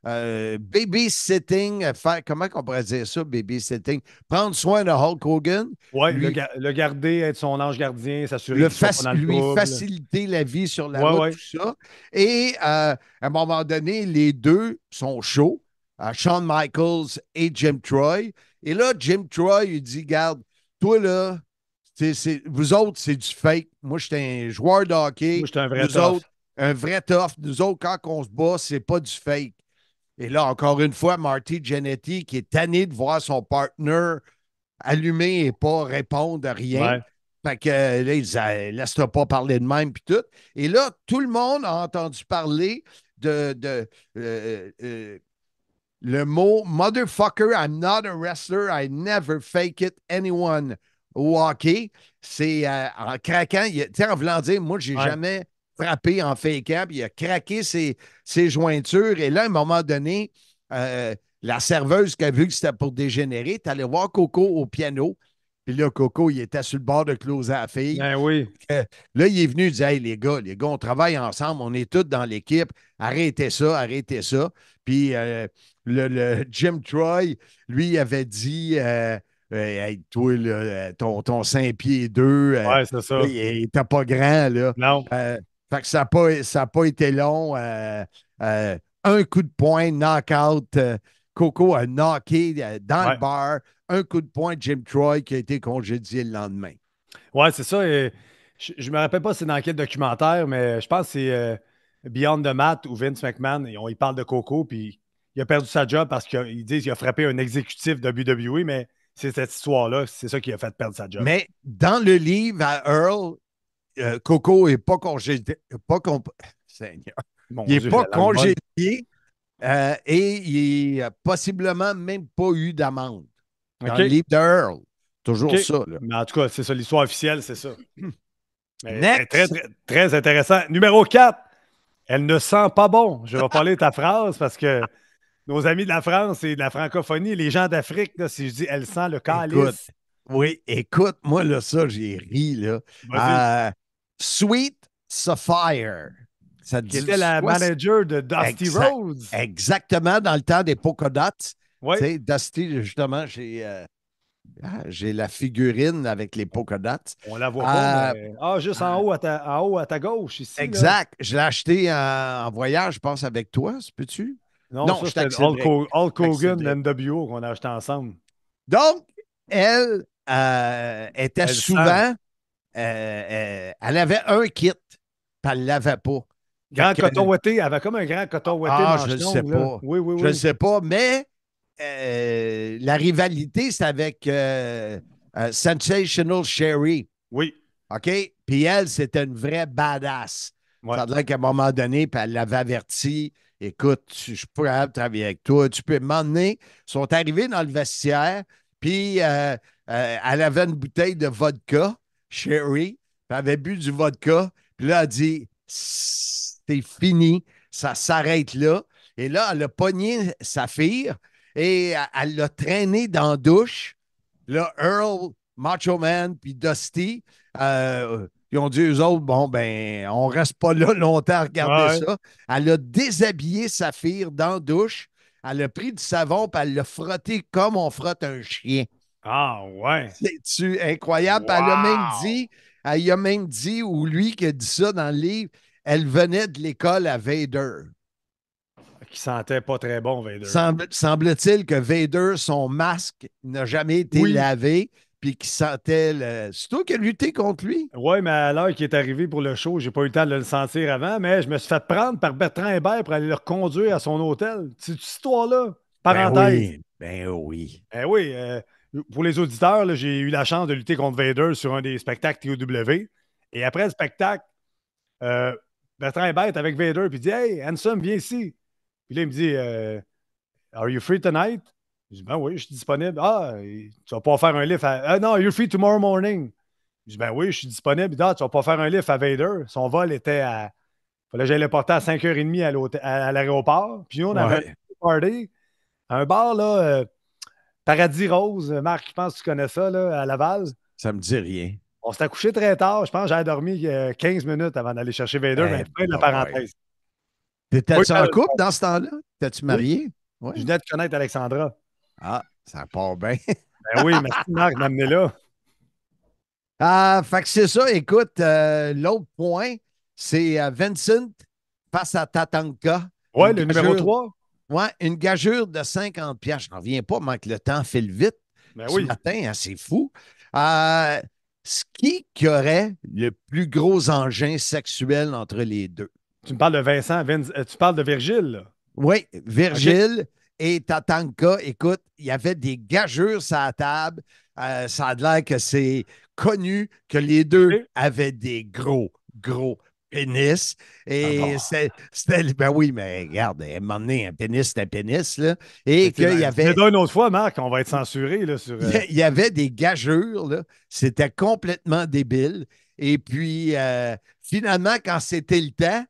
Baby euh, babysitting, euh, faire, comment on pourrait dire ça, babysitting? Prendre soin de Hulk Hogan. Oui, le, garder, être son ange gardien, s'assurer de Lui faciliter la vie sur la route, tout ça. Et euh, à un moment donné, les deux sont chauds, Shawn Michaels et Jim Troy. Et là, Jim Troy, il dit, garde, toi là, vous autres, c'est du fake. Moi, je suis un joueur de hockey. un vrai Nous autres, un vrai tough. Nous autres, quand on se bat, c'est pas du fake. Et là, encore une fois, Marty Genetti qui est tanné de voir son partner allumé et pas répondre à rien. Fait que là, ils ah, laisse pas parler de même, puis tout. Et là, tout le monde a entendu parler de, de euh, euh, euh, le mot Motherfucker, I'm not a wrestler, I never fake it anyone au hockey. C'est en craquant, tu sais, en voulant dire, moi, j'ai jamais frappé en fake-up, il a craqué ses, jointures. Et là, à un moment donné, euh, la serveuse qui a vu que c'était pour dégénérer, est allée voir Coco au piano. Puis là, Coco, il était sur le bord de close à la fille. Ben oui. Euh, là, il est venu, dire « Hey, les gars, les gars, on travaille ensemble, on est tous dans l'équipe, arrêtez ça, arrêtez ça. Puis euh, le, Jim Troy, lui, il avait dit Hey, toi, ton, ton pied 2, il n'était pas grand. Là. Non ça n'a pas, pas été long. Euh, euh, un coup de poing, knockout. Euh, Coco a knocké dans le bar. Un coup de poing, Jim Troy qui a été congédié le lendemain. Ouais, c'est ça. je ne me rappelle pas si c'est dans quel documentaire, mais je pense que c'est Beyond the Mat ou Vince McMahon. Et on parle de Coco, puis il a perdu sa job parce qu'ils disent qu'il a frappé un exécutif de WWE, mais c'est cette histoire-là, c'est ça qui a fait perdre sa job. Mais dans le livre à Earl, euh, Coco n'est pas congédié. Pas il n'est pas congédié et il n'a euh, possiblement même pas eu d'amende. Dans Toujours ça. Mais en tout cas, c'est ça, l'histoire officielle, c'est ça. Next. Très, très, intéressant. Numéro 4. Elle ne sent pas bon. Je vais parler de ta phrase parce que nos amis de la France et de la francophonie, les gens d'Afrique, si je dis elle sent le calice. oui, écoute, moi, là, ça, j'ai ri. Là. Sweet Sapphire. C'était la manager de Dusty Rhodes. Exactement, dans le temps des Pocodots. Oui. Dusty, justement, euh, ah, j'ai la figurine avec les dots. On la voit euh, pas. Ah, juste euh, en, haut à ta, à ta gauche, ici. Exact. Je l'ai acheté en, voyage, je pense, avec toi, peux-tu? Non, non c'était Hulk Hogan, NWO qu'on a acheté ensemble. Donc, elle était souvent euh, euh, elle avait un kit, puis elle ne l'avait pas. Grand coton ouaté, elle avait comme un grand coton ouetté Ah, je ne sais pas. Oui, oui, oui. Je ne sais pas, mais euh, la rivalité, c'est avec Sensational Sherry. Oui. OK? Puis elle, c'était une vraie badass. tandis Ça veut qu'à un moment donné, puis elle l'avait averti Écoute, je suis travailler avec toi, tu peux m'emmener. Ils sont arrivés dans le vestiaire, puis elle avait une bouteille de vodka. Sherry, avait bu du vodka, puis là, elle a dit c'est fini, ça s'arrête là. Et là, elle a pogné sa fille et elle l'a traînée dans la douche. Là, Earl, Macho Man, puis Dusty, euh, ils ont dit aux autres, bon, ben, on reste pas là longtemps à regarder ça. Elle a déshabillé sa fille dans la douche. Elle a pris du savon, puis elle l'a frotté comme on frotte un chien. Ah ouais. C'est-tu incroyable? Elle a même dit, elle a même dit, ou lui qui a dit ça dans le livre, elle venait de l'école à Vader. Qui sentait pas très bon, Vader. Semble, t il que Vader, son masque n'a jamais été lavé, puis qu'il sentait le. C'est toi qui as lutté contre lui. Oui, mais à l'heure qui est arrivé pour le show, j'ai pas eu le temps de le sentir avant, mais je me suis fait prendre par Bertrand Hébert pour aller le reconduire à son hôtel. C'est cette histoire-là. Ben Parenthèse. Ben oui. Ben oui. oui euh, pour les auditeurs, j'ai eu la chance de lutter contre Vader sur un des spectacles TOW. Et après le spectacle, euh, Bertrand est bête avec Vader, puis il dit Hey, Handsome, viens ici. Puis là, il me dit euh, Are you free tonight? Je dis Ben oui, je suis disponible. Ah, tu vas pas faire un lift à. Ah non, you're you free tomorrow morning? Je dis Ben oui, je suis disponible. Ah, tu vas pas faire un lift à Vader. Son vol était à. Fallait que j'aille le porter à 5h30 à, l'aéroport. Puis nous, on avait party à un bar, là. Euh, Paradis Rose, euh, Marc, je pense que tu connais ça, là, à Laval. Ça me dit rien. On s'est accouché très tard. Je pense que j'avais dormi 15 euh, minutes avant d'aller chercher Vader, mais ben, après la parenthèse. T'étais-tu en euh, couple dans ce temps-là? T'es-tu marié? Je venais de connaître Alexandra. Ah, ça part bien. ben oui, merci Marc m'amener là. Ah, fait que c'est ça. Écoute, l'autre point, c'est Vincent face à Tatanka. Oui, le numéro 3. Moi, une gageure de 50 piastres. Je n'en reviens pas, moi le temps file vite. Le ben ce matin, hein, c'est fou. Euh, ce qui aurait le plus gros engin sexuel entre les deux? Tu me parles de Vincent, euh, tu parles de Virgile. Oui, Virgile et Tatanka. Écoute, il y avait des gageures sur la table. Euh, ça a l'air que c'est connu que les deux avaient des gros, gros pénis. Et ah c'était. Ben oui, mais regarde, elle un moment un pénis, c'était un pénis, là. Et qu'il y avait. une autre fois, Marc, on va être censuré, là. Sur... Il y euh, avait des gageures, là. C'était complètement débile. Et puis, euh, finalement, quand c'était le temps,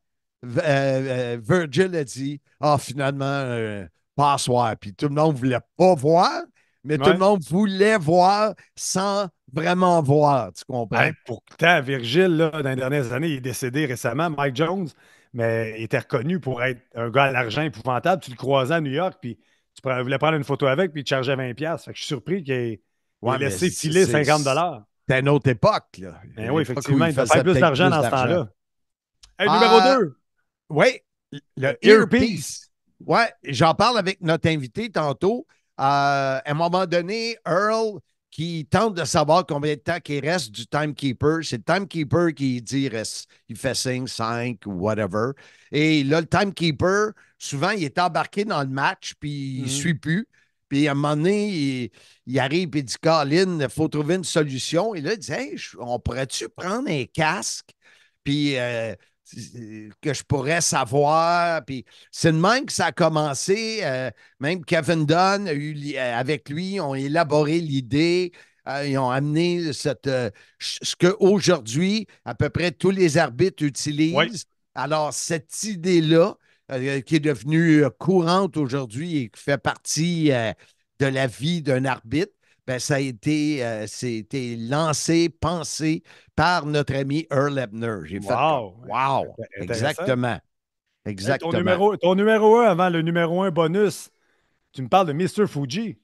euh, Virgil a dit Ah, oh, finalement, euh, passoire. Puis tout le monde ne voulait pas voir, mais tout le monde voulait voir sans vraiment voir, tu comprends? pourtant, Virgile, dans les dernières années, il est décédé récemment, Mike Jones, mais il était reconnu pour être un gars à l'argent épouvantable. Tu le croisais à New York, puis tu voulais prendre une photo avec, puis il te chargeait 20$. Fait je suis surpris qu'il ait laissé filer 50$. C'était une autre époque, là. mais ben oui, effectivement, il faisait plus d'argent dans ce temps-là. numéro 2! Ah, oui, le earpiece. Oui, j'en parle avec notre invité tantôt. Euh, à un moment donné, Earl, qui tente de savoir combien de temps il reste du timekeeper. C'est le timekeeper qui dit reste, il fait 5, 5 whatever. Et là, le timekeeper, souvent, il est embarqué dans le match, puis il ne mm. suit plus. Puis à un moment donné, il, arrive et il dit Colin, il faut trouver une solution. Et là, il dit hey, on pourrait-tu prendre un casque, puis euh, que je pourrais savoir. Puis c'est de même que ça a commencé. Euh, même Kevin Dunn a eu, euh, avec lui, ont élaboré l'idée. Euh, ils ont amené cette, ce ce qu'aujourd'hui, à peu près tous les arbitres utilisent. Alors, cette idée-là, qui est devenue courante aujourd'hui et qui fait partie de la vie d'un arbitre, ben, ça a été, euh, lancé, pensé par notre ami Earl Ebner. wow. Wow! Exactement. Exactement. Ton numéro, ton 1 avant le numéro 1 bonus, tu me parles de Mr. Fuji.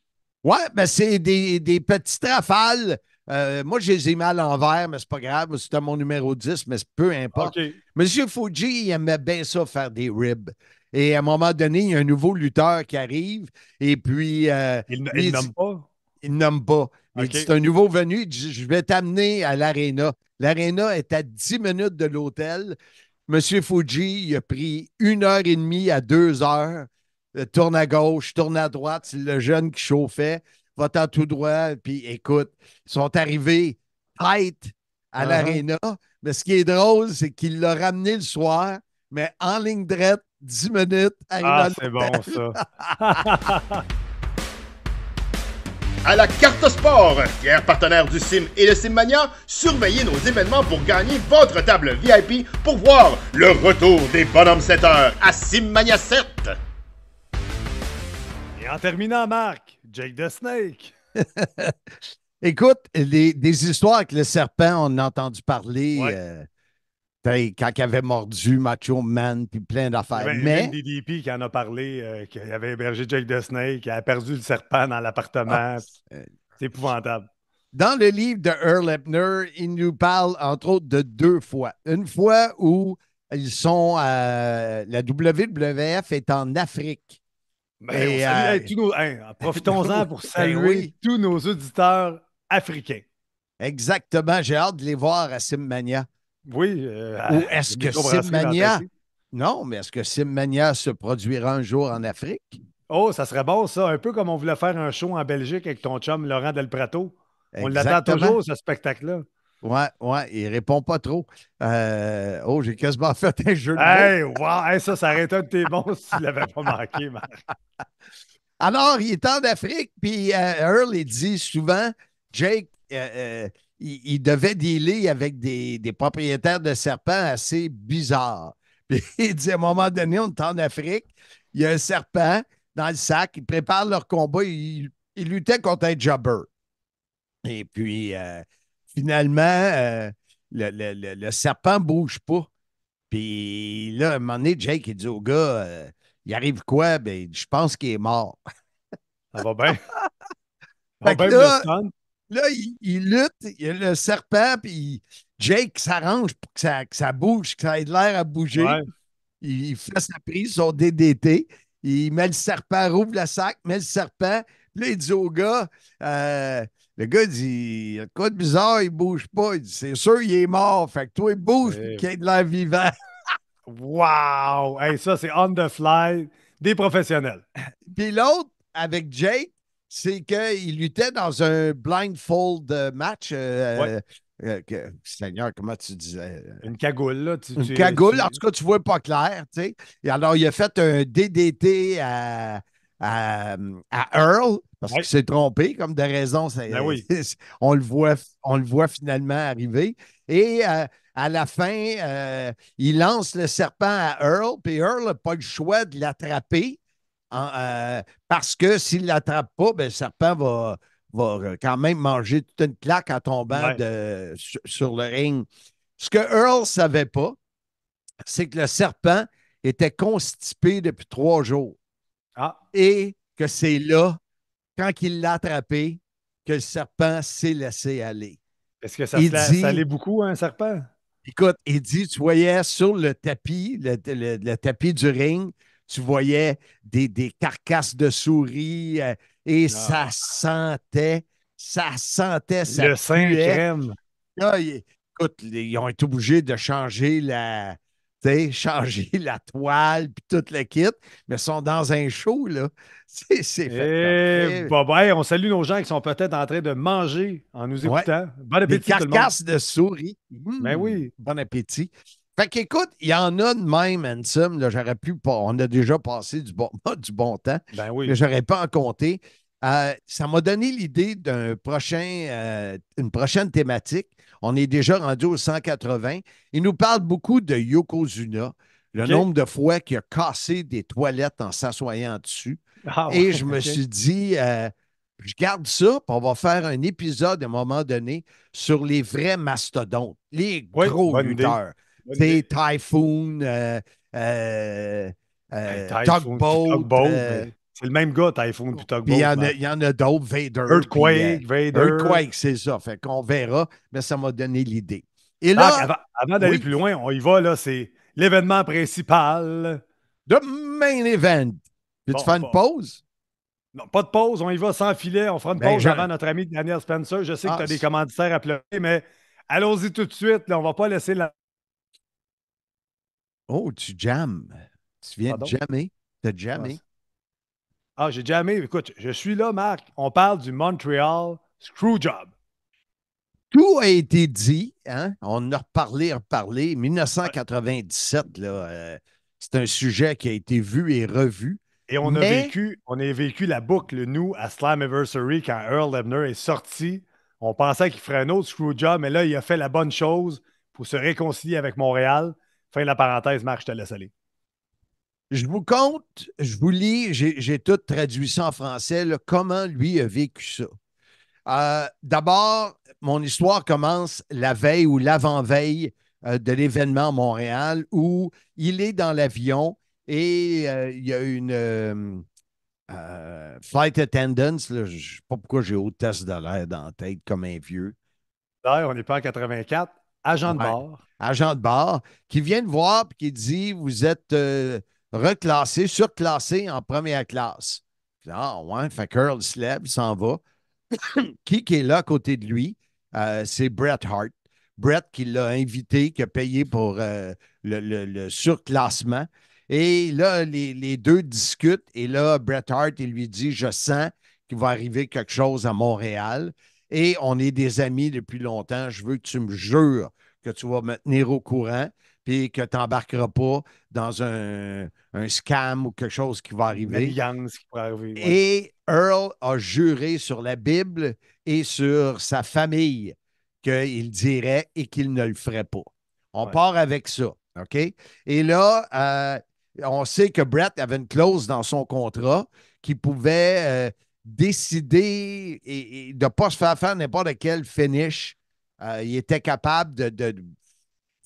Ouais, ben c'est des, des petites rafales. Euh, moi, je les ai mis à l'envers, mais c'est pas grave. C'était mon numéro 10, mais peu importe. Monsieur Fuji, il aimait bien ça, faire des ribs. Et à un moment donné, il y a un nouveau lutteur qui arrive. Et puis. Euh, il ne nomme pas. Il pas. C'est un nouveau venu, je vais t'amener à l'aréna. L'aréna est à 10 minutes de l'hôtel. Monsieur Fuji, il a pris une heure et demie à deux heures. Euh, tourne à gauche, tourne à droite, c'est le jeune qui chauffait. Va-t'en tout droit, puis écoute, ils sont arrivés tight à uh-huh. l'aréna. Mais ce qui est drôle, c'est qu'il l'a ramené le soir, mais en ligne droite, 10 minutes. Ah, c'est bon ça. à la Carte Sport, fier partenaire du Sim et de Simmania. Surveillez nos événements pour gagner votre table VIP pour voir le retour des bonhommes 7 heures à Simmania 7. Et en terminant, Marc, Jake the Snake. Écoute, les, des histoires que le serpent, on a entendu parler. Euh, ben, quand il avait mordu Macho Man, puis plein d'affaires. Ben, Mais, DDP qui en a parlé, euh, qui avait hébergé Jake the Snake, qui a perdu le serpent dans l'appartement. Ah, c'est épouvantable. Dans le livre de Earl Epner, il nous parle entre autres de deux fois. Une fois où ils sont à... la WWF est en Afrique. Mais ben, euh, Profitons-en pour saluer tous nos auditeurs africains. Exactement. J'ai hâte de les voir à Simmania. Oui. Euh, Ou ah, est-ce que Simmania. Non, mais est-ce que Simmania se produira un jour en Afrique? Oh, ça serait bon, ça. Un peu comme on voulait faire un show en Belgique avec ton chum Laurent Delprato. On l'attend toujours, ce spectacle-là. Ouais, ouais, il répond pas trop. Euh, oh, j'ai quasiment fait un jeu de Hey, ça, ça aurait été un de tes bons si tu l'avais pas manqué, Marc. Alors, il est en Afrique, puis euh, Earl, il dit souvent, Jake, il, devait dealer avec des, propriétaires de serpents assez bizarres. Puis il dit à un moment donné, on est en Afrique, il y a un serpent dans le sac, ils prépare leur combat, il luttait contre un jobber. Et puis, euh, finalement, euh, le, serpent ne bouge pas. Puis là, à un moment donné, Jake, il dit au gars, euh, il arrive quoi? Ben, je pense qu'il est mort. Ça va bien. Là, il, lutte, il y a le serpent, puis Jake s'arrange pour que ça, bouge, que ça ait l'air à bouger. Il, fait sa prise, son DDT. Il met le serpent, rouvre le sac, met le serpent. là, il dit au gars, euh, le gars dit, il y a quoi de bizarre, il bouge pas. Il dit, c'est sûr, il est mort. Fait que toi, il bouge, puis qu'il ait de l'air vivant. wow! Hey, ça, c'est on the fly des professionnels. Puis l'autre, avec Jake, c'est qu'il luttait dans un blindfold euh, match. Euh, euh, Seigneur, comment tu disais? Une cagoule, là. Tu, une cagoule, en tout cas, tu vois pas clair, Et alors, il a fait un DDT à, Earl, parce qu'il s'est trompé, comme de raison. Ben on, le voit, on le voit finalement arriver. Et à la fin, il lance le serpent à Earl, puis Earl n'a pas le choix de l'attraper. Euh, parce que s'il ne l'attrape pas, ben, le serpent va, va euh, quand même manger toute une claque en tombant sur, le ring. Ce que Earl ne savait pas, c'est que le serpent était constipé depuis trois jours. Ah. Et que c'est là, quand il l'a attrapé, que le serpent s'est laissé aller. Est-ce que ça, ça, allait beaucoup, hein, un serpent? Écoute, il dit, tu voyais sur le tapis, le tapis du ring, tu voyais des, carcasses de souris euh, et ah. ça sentait, ça sentait, ça Le 5 ah, Là, écoute, ils ont été obligés de changer la, changer la toile puis tout le kit, mais sont dans un show, là. C'est fait. Eh, bah, bah, on salue nos gens qui sont peut-être en train de manger en nous écoutant. Bon appétit. Des carcasses de souris. Ben mais hmm, oui. Bon appétit. Fait qu'écoute, il y en a de même, Ansem. J'aurais pu On a déjà passé du bon, du bon temps. Ben oui. J'aurais pas en compté. Euh, ça m'a donné l'idée d'une prochain, euh, une prochaine thématique. On est déjà rendu au 180. Il nous parle beaucoup de Yokozuna, le nombre de fois qu'il a cassé des toilettes en s'assoyant dessus. Ah Et je me suis dit, euh, je garde ça, puis on va faire un épisode à un moment donné sur les vrais mastodontes, les gros lutteurs. C'est Typhoon, euh, euh, euh Tugboat. Euh, c'est le même gars, Typhoon puis Tugboat. Il y en a, d'autres, Vader. Earthquake, Vader. Earthquake, c'est ça. Fait qu'on verra, mais ça m'a donné l'idée. Et là, ah, avant, d'aller plus loin, on y va, là, c'est l'événement principal. de main event. Peux-tu fais faire une pause? Non, pas de pause, on y va sans filet. On fera une ben, pause avant notre ami Daniel Spencer. Je sais que ah, tu as des commanditaires à pleurer, mais allons-y tout de suite. on ne va pas laisser la Oh, tu jammes. Tu viens de jammer. Tu Ah, j'ai jamais. Écoute, je suis là, Marc. On parle du Montreal Screwjob. Tout a été dit. Hein? On a reparlé, reparlé. 1997, là, euh, c'est un sujet qui a été vu et revu. Et on a vécu, on a vécu la boucle, nous, à Slammiversary, quand Earl Ebner est sorti. On pensait qu'il ferait un autre screwjob, mais là, il a fait la bonne chose pour se réconcilier avec Montréal. Fin de la parenthèse, Marc, je te laisse aller. Je vous compte, je vous lis, j'ai tout traduit ça en français, comment lui a vécu ça. Euh, d'abord, mon histoire commence la veille ou l'avant-veille euh, de l'événement à Montréal où il est dans l'avion et euh, il y a une flight attendance. je ne sais pas pourquoi j'ai haute test de l'air dans la tête comme un vieux. D'ailleurs, on n'est pas en 84, agent de bord agent de bar, qui vient de voir et qui dit Vous êtes euh, reclassé, surclassé en première classe. Ah, ouais, fait Curl s'en va. qui, qui est là à côté de lui? Euh, c'est Bret Hart. Brett qui l'a invité, qui a payé pour euh, le, surclassement. Et là, les, les, deux discutent. Et là, Bret Hart, il lui dit Je sens qu'il va arriver quelque chose à Montréal. Et on est des amis depuis longtemps. Je veux que tu me jures que tu vas me tenir au courant, puis que tu n'embarqueras pas dans un, scam ou quelque chose qui va arriver. Et Earl a juré sur la Bible et sur sa famille qu'il dirait et qu'il ne le ferait pas. On part avec ça. OK? Et là, euh, on sait que Brett avait une clause dans son contrat qui pouvait euh, décider de ne pas se faire faire n'importe quel finish euh, il était capable de. de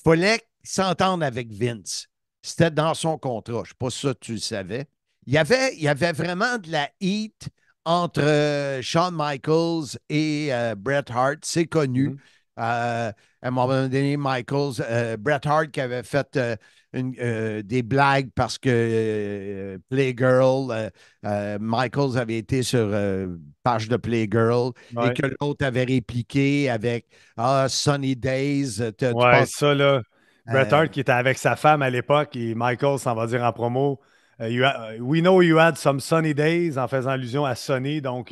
fallait s'entendre avec Vince. C'était dans son contrat. Je ne sais pas si ça, tu le savais. Il y avait, il y avait vraiment de la hit entre euh, Shawn Michaels et euh, Bret Hart. C'est connu. Mm-hmm. à un moment donné, Michaels, Bret Hart qui avait fait euh, des blagues parce que euh, Playgirl, euh, Michaels avait été sur page de Playgirl et que l'autre avait répliqué avec Ah, Sunny Days. tu ouais, ça là. Bret Hart qui était avec sa femme à l'époque et Michaels s'en va dire en promo We know you had some sunny days en faisant allusion à Sunny. Donc,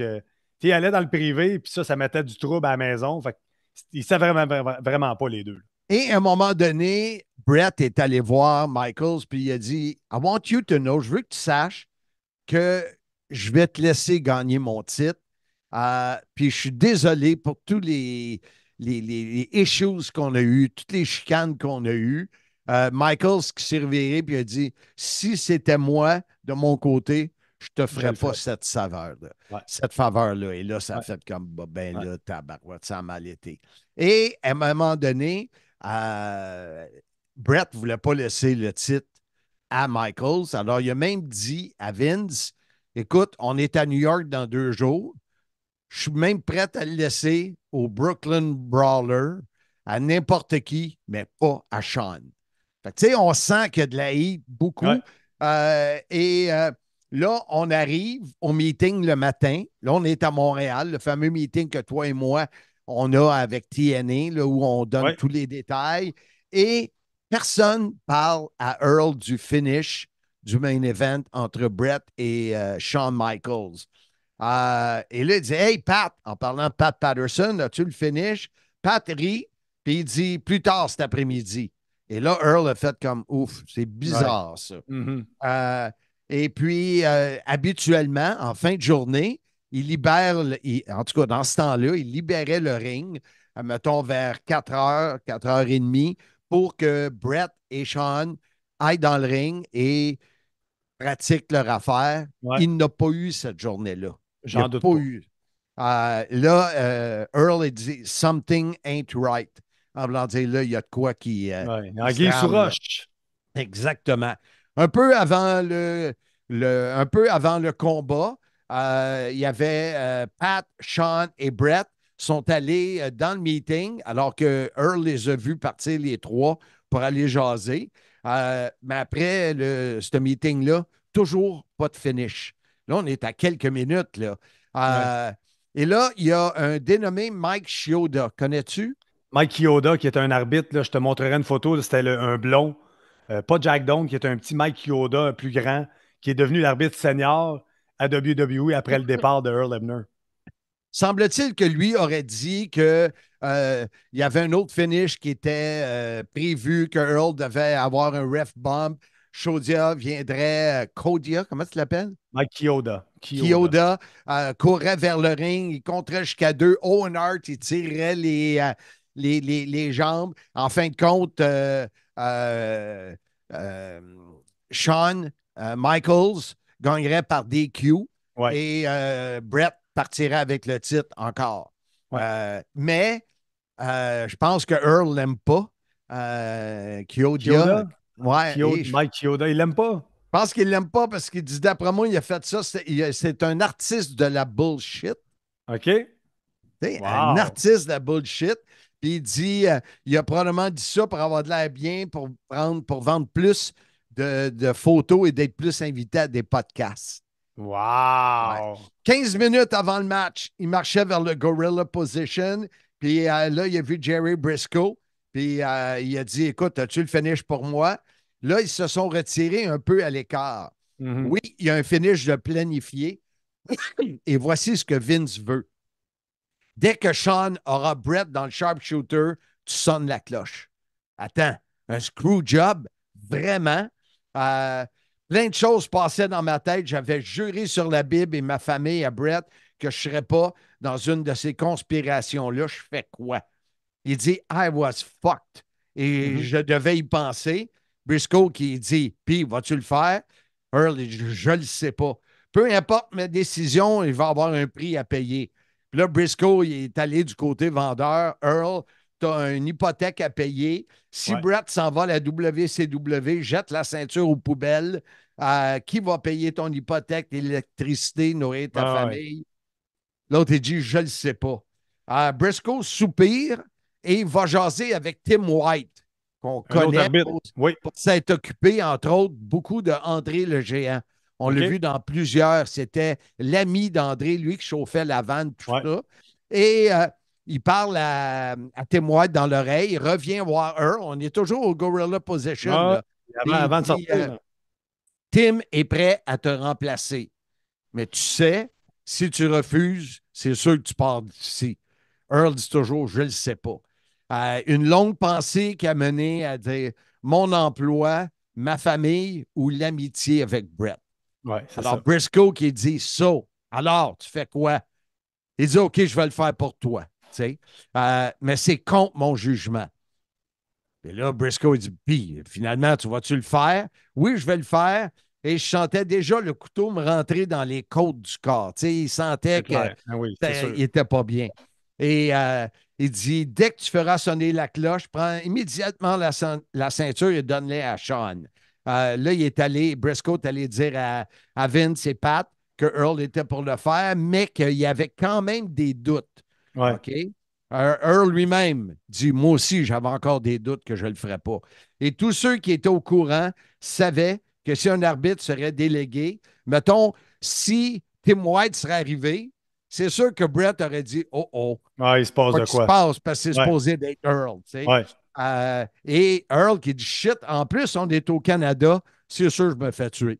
tu il dans le privé puis ça, ça mettait du trouble à la maison. Fait, ne savait vraiment, vraiment pas les deux. Et à un moment donné, Brett est allé voir Michaels, puis il a dit I want you to know, je veux que tu saches que je vais te laisser gagner mon titre. Euh, puis je suis désolé pour tous les, les, les, issues qu'on a eues, toutes les chicanes qu'on a eues. Euh, Michaels qui s'est reviré puis a dit Si c'était moi de mon côté, je te ferais pas cette saveur -là, cette faveur-là. Et là, ça a fait comme bah, ben là, tabarouette, ça a mal Et à un moment donné, euh, Brett ne voulait pas laisser le titre à Michaels. Alors, il a même dit à Vince Écoute, on est à New York dans deux jours. Je suis même prêt à le laisser au Brooklyn Brawler, à n'importe qui, mais pas à Sean. Fait sais, on sent qu'il y a de la haine beaucoup. Euh, et euh, là, on arrive au meeting le matin. Là, on est à Montréal, le fameux meeting que toi et moi, on a avec TNA, là, où on donne tous les détails. Et Personne parle à Earl du finish du main event entre Brett et euh, Shawn Michaels. Euh, et là, il dit Hey, Pat, en parlant de Pat Patterson, as-tu le finish Pat rit, puis il dit Plus tard cet après-midi. Et là, Earl a fait comme Ouf, c'est bizarre ça. Mm-hmm. Euh, et puis, habituellement, en fin de journée, il libère, en tout cas, dans ce temps-là, il libérait le ring, mettons vers 4 h, 4 h 30 pour que Brett et Sean aillent dans le ring et pratiquent leur affaire. ils Il n'a pas eu cette journée-là. J'en doute pas. Eu. Euh, là, euh, Earl a dit Something ain't right. En voulant dire là, il y a de quoi qui. Euh, ouais. qui sous Exactement. Un peu avant le, un peu avant le combat, euh, il y avait Pat, Sean et Brett sont allés euh, dans le meeting, alors que Earl les a vus partir les trois pour aller jaser. Euh, mais après le, ce meeting-là, toujours pas de finish. Là, on est à quelques minutes. Là. Euh, et là, il y a un dénommé Mike Chioda. Connais-tu? Mike Chioda, qui est un arbitre. je te montrerai une photo. C'était un blond. pas Jack Dunn qui est un petit Mike Chioda, plus grand, qui est devenu l'arbitre senior à WWE après le départ de Earl Ebner. Semble-t-il que lui aurait dit qu'il euh, y avait un autre finish qui était euh, prévu, que Earl devait avoir un ref bomb. Chaudia viendrait, euh, Kodia, comment tu l'appelles? Mike Kyoda. Kyoda, euh, courait vers le ring, il compterait jusqu'à deux. Owen Hart, il tirerait les, les, les, les, jambes. En fin de compte, Sean Michaels gagnerait par DQ. Et euh, Brett partirait avec le titre encore. Euh, mais euh, je pense que Earl l'aime pas. Euh, Kyoda. Mike Kyoda, il l'aime pas. Je pense qu'il l'aime pas parce qu'il dit d'après moi, il a fait ça. C'est un artiste de la bullshit. OK. Un artiste de la bullshit. Puis il dit il a probablement dit ça pour avoir de l'air bien, pour, prendre, pour vendre plus de, de photos et d'être plus invité à des podcasts. Wow! 15 minutes avant le match, il marchait vers le gorilla position. Puis euh, là, il a vu Jerry Briscoe. Puis euh, il a dit Écoute, as-tu le finish pour moi? Là, ils se sont retirés un peu à l'écart. Mm-hmm. Oui, il y a un finish de planifié. Et voici ce que Vince veut. Dès que Sean aura Brett dans le sharpshooter, tu sonnes la cloche. Attends, un screw job, vraiment. Euh, Plein de choses passaient dans ma tête. J'avais juré sur la Bible et ma famille à Brett que je ne serais pas dans une de ces conspirations-là. Je fais quoi? Il dit I was fucked. Et mm-hmm. je devais y penser. Briscoe qui dit Puis, vas-tu le faire? Earl, je ne le sais pas. Peu importe ma décision, il va avoir un prix à payer. Puis là, Briscoe, est allé du côté vendeur. Earl, t'as une hypothèque à payer. Si Brad Brett s'en va à la WCW, jette la ceinture aux poubelles. Euh, qui va payer ton hypothèque, l'électricité, nourrir ta ah famille? L'autre, dit Je le sais pas. Euh, Briscoe soupire et va jaser avec Tim White, qu'on connaît pour, occupé, entre autres, beaucoup de André le Géant. On l'a vu dans plusieurs. C'était l'ami d'André, lui, qui chauffait la vanne, tout ça. Et euh, il parle à, à Tim dans l'oreille, il revient voir Earl. On est toujours au Gorilla Position. Ah, euh, Tim est prêt à te remplacer. Mais tu sais, si tu refuses, c'est sûr que tu pars d'ici. Earl dit toujours Je ne le sais pas. Euh, une longue pensée qui a mené à dire Mon emploi, ma famille ou l'amitié avec Brett. alors, Briscoe qui dit ça. alors, tu fais quoi? Il dit OK, je vais le faire pour toi. Euh, mais c'est contre mon jugement. Et là, Briscoe dit Puis finalement, tu vas-tu le faire Oui, je vais le faire. Et je sentais déjà le couteau me rentrer dans les côtes du corps. il sentait qu'il n'était ah pas bien. Et euh, il dit Dès que tu feras sonner la cloche, prends immédiatement la, ceinture et donne-la à Sean. Euh, là, il est allé, Briscoe est allé dire à, à Vince et Pat que Earl était pour le faire, mais qu'il y avait quand même des doutes. OK? Earl lui-même dit Moi aussi, j'avais encore des doutes que je ne le ferais pas. Et tous ceux qui étaient au courant savaient que si un arbitre serait délégué, mettons, si Tim White serait arrivé, c'est sûr que Brett aurait dit Oh oh. il se passe de se passe parce que c'est supposé d'être Earl. Euh, et Earl qui dit Shit, en plus, on est au Canada, c'est sûr je me fais tuer.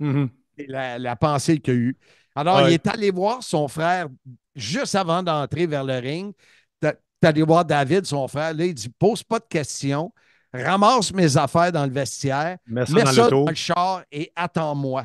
Mm-hmm. C'est la, la pensée qu'il a eue. Alors, il est allé voir son frère juste avant d'entrer vers le ring. est allé voir David, son frère. Là, il dit Pose pas de questions, ramasse mes affaires dans le vestiaire, mets ça, dans, le char et attends-moi.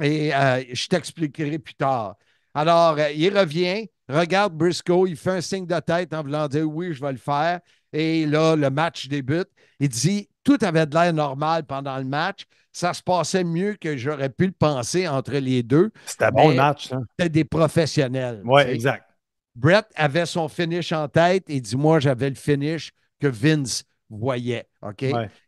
Et euh, je t'expliquerai plus tard. Alors, euh, il revient, regarde Briscoe, il fait un signe de tête en voulant dire Oui, je vais le faire. Et là, le match débute. Il dit tout avait de l'air normal pendant le match. Ça se passait mieux que j'aurais pu le penser entre les deux. C'était un bon match. ça. Hein. C'était des professionnels. Oui, exact. Brett avait son finish en tête et dis moi, j'avais le finish que Vince voyait. OK?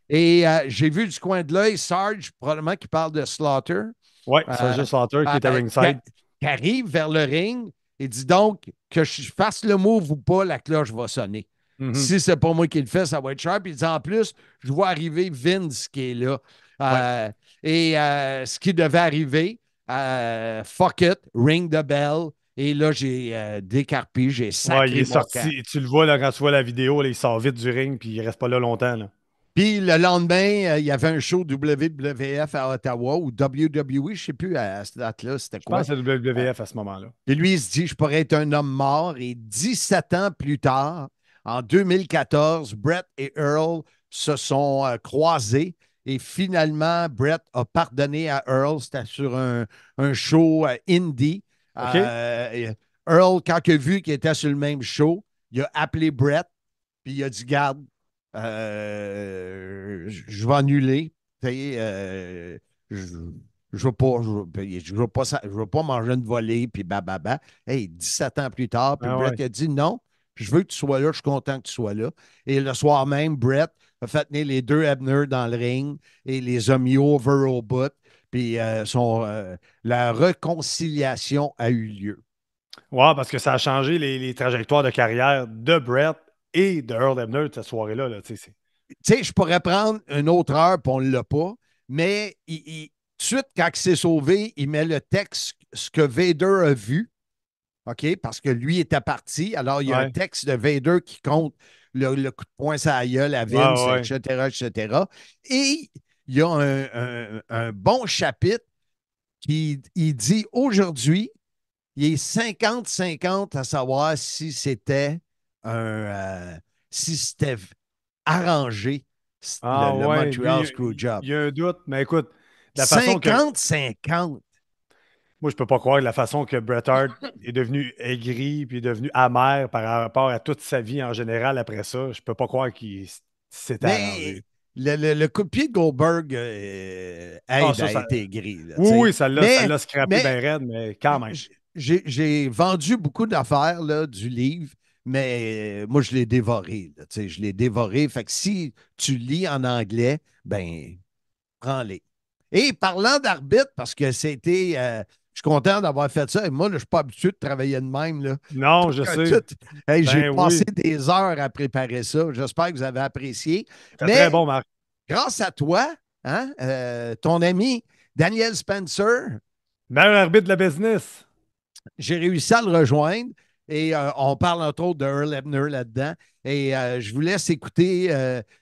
Et euh, j'ai vu du coin de l'œil Sarge, probablement qui parle de Slaughter. Oui, euh, Sarge Slaughter qui est à ringside. qui arrive vers le ring et dit donc que je fasse le move ou pas, la cloche va sonner. Mm-hmm. Si c'est pas moi qui le fais, ça va être cher. Puis il dit en plus, je vois arriver Vince qui est là. Euh, et euh, ce qui devait arriver, euh, fuck it, ring the bell. Et là, j'ai décarpé, j'ai sacré sorti. Tu le vois là, quand tu vois la vidéo, il sort vite du ring puis il reste pas là longtemps. Puis le lendemain, il y avait un show WWF à Ottawa ou WWE, je ne sais plus à, cette date-là, c'était quoi. Je c'est WWF à ce moment-là. Et lui, il se dit, je pourrais être un homme mort. Et 17 ans plus tard, en 2014, Brett et Earl se sont euh, croisés et finalement, Brett a pardonné à Earl. C'était sur un, show euh, indie. Euh, Earl, quand il a vu qu'il était sur le même show, il a appelé Brett, puis il a dit Garde, je vais annuler. je ne veux pas, ben, je veux pas manger une volée, puis bah Hey, 17 ans plus tard, puis ah Brett a dit non, je veux que tu sois là, je suis content que tu sois là. Et le soir même, Brett a fait tenir les deux Ebner dans le ring et les a mis over au bout. Puis euh, euh, la réconciliation a eu lieu. Wow, parce que ça a changé les, trajectoires de carrière de Brett et de Earl Ebner cette soirée-là. Là, tu sais, je pourrais prendre une autre heure, puis on ne l'a pas, mais tout de suite, quand il s'est sauvé, il met le texte, ce que Vader a vu, OK? Parce que lui était parti. Alors, il y a un texte de Vader qui compte le, coup de poing ça la la Vince, etc., Et il y a un, bon chapitre qui dit aujourd'hui, il est 50-50 à savoir si c'était un. Euh, si c'était arrangé le, ah Montreal Screwjob. Il y a un doute, mais écoute. 50-50. Moi, je ne peux pas croire la façon que Bret est devenu aigri puis est devenu amer par rapport à toute sa vie en général après ça. Je ne peux pas croire qu'il s'est arrangé. Le, le, coup de pied de Goldberg euh, ah, a aigri. oui, ça l'a scrappé bien raide, mais quand même. J'ai vendu beaucoup d'affaires du livre, mais euh, moi, je l'ai dévoré. je l'ai dévoré. Fait que si tu lis en anglais, ben, prends-les. Et parlant d'arbitre, parce que c'était euh, je suis content d'avoir fait ça. Et moi, je ne suis pas habitué de travailler de même. Là. Non, je sais. J'ai ben passé des heures à préparer ça. J'espère que vous avez apprécié. Mais, très bon, Marc. Grâce à toi, hein, euh, ton ami Daniel Spencer. Meilleur arbitre de la business. J'ai réussi à le rejoindre. Et euh, on parle entre autres de Earl Ebner là-dedans. Et euh, je vous laisse écouter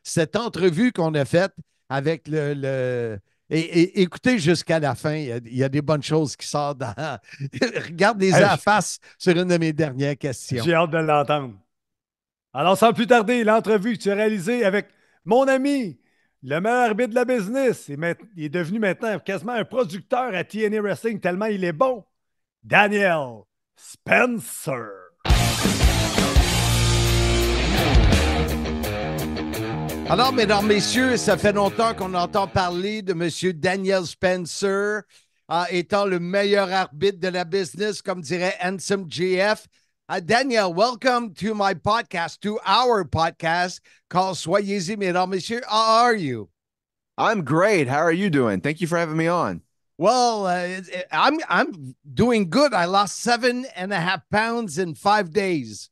cette entrevue qu'on a faite avec le et, écoutez jusqu'à la fin. Il y, a, des bonnes choses qui sortent. Dans... Regardez-les face sur une de mes dernières questions. J'ai hâte de l'entendre. Alors, sans plus tarder, l'entrevue que tu as réalisée avec mon ami, le meilleur arbitre de la business, il est, est devenu maintenant quasiment un producteur à TNA Wrestling tellement il est bon, Daniel Spencer. Alors, mesdames, messieurs, ça fait longtemps qu'on entend parler de M. Daniel Spencer euh, étant le meilleur arbitre de la business, comme dirait Handsome GF. Uh, ah, Daniel, welcome to my podcast, to our podcast called Soyez-y, mesdames, messieurs. How are you? I'm great. How are you doing? Thank you for having me on. Well, uh, I'm I'm doing good. I lost seven and a half pounds in five days.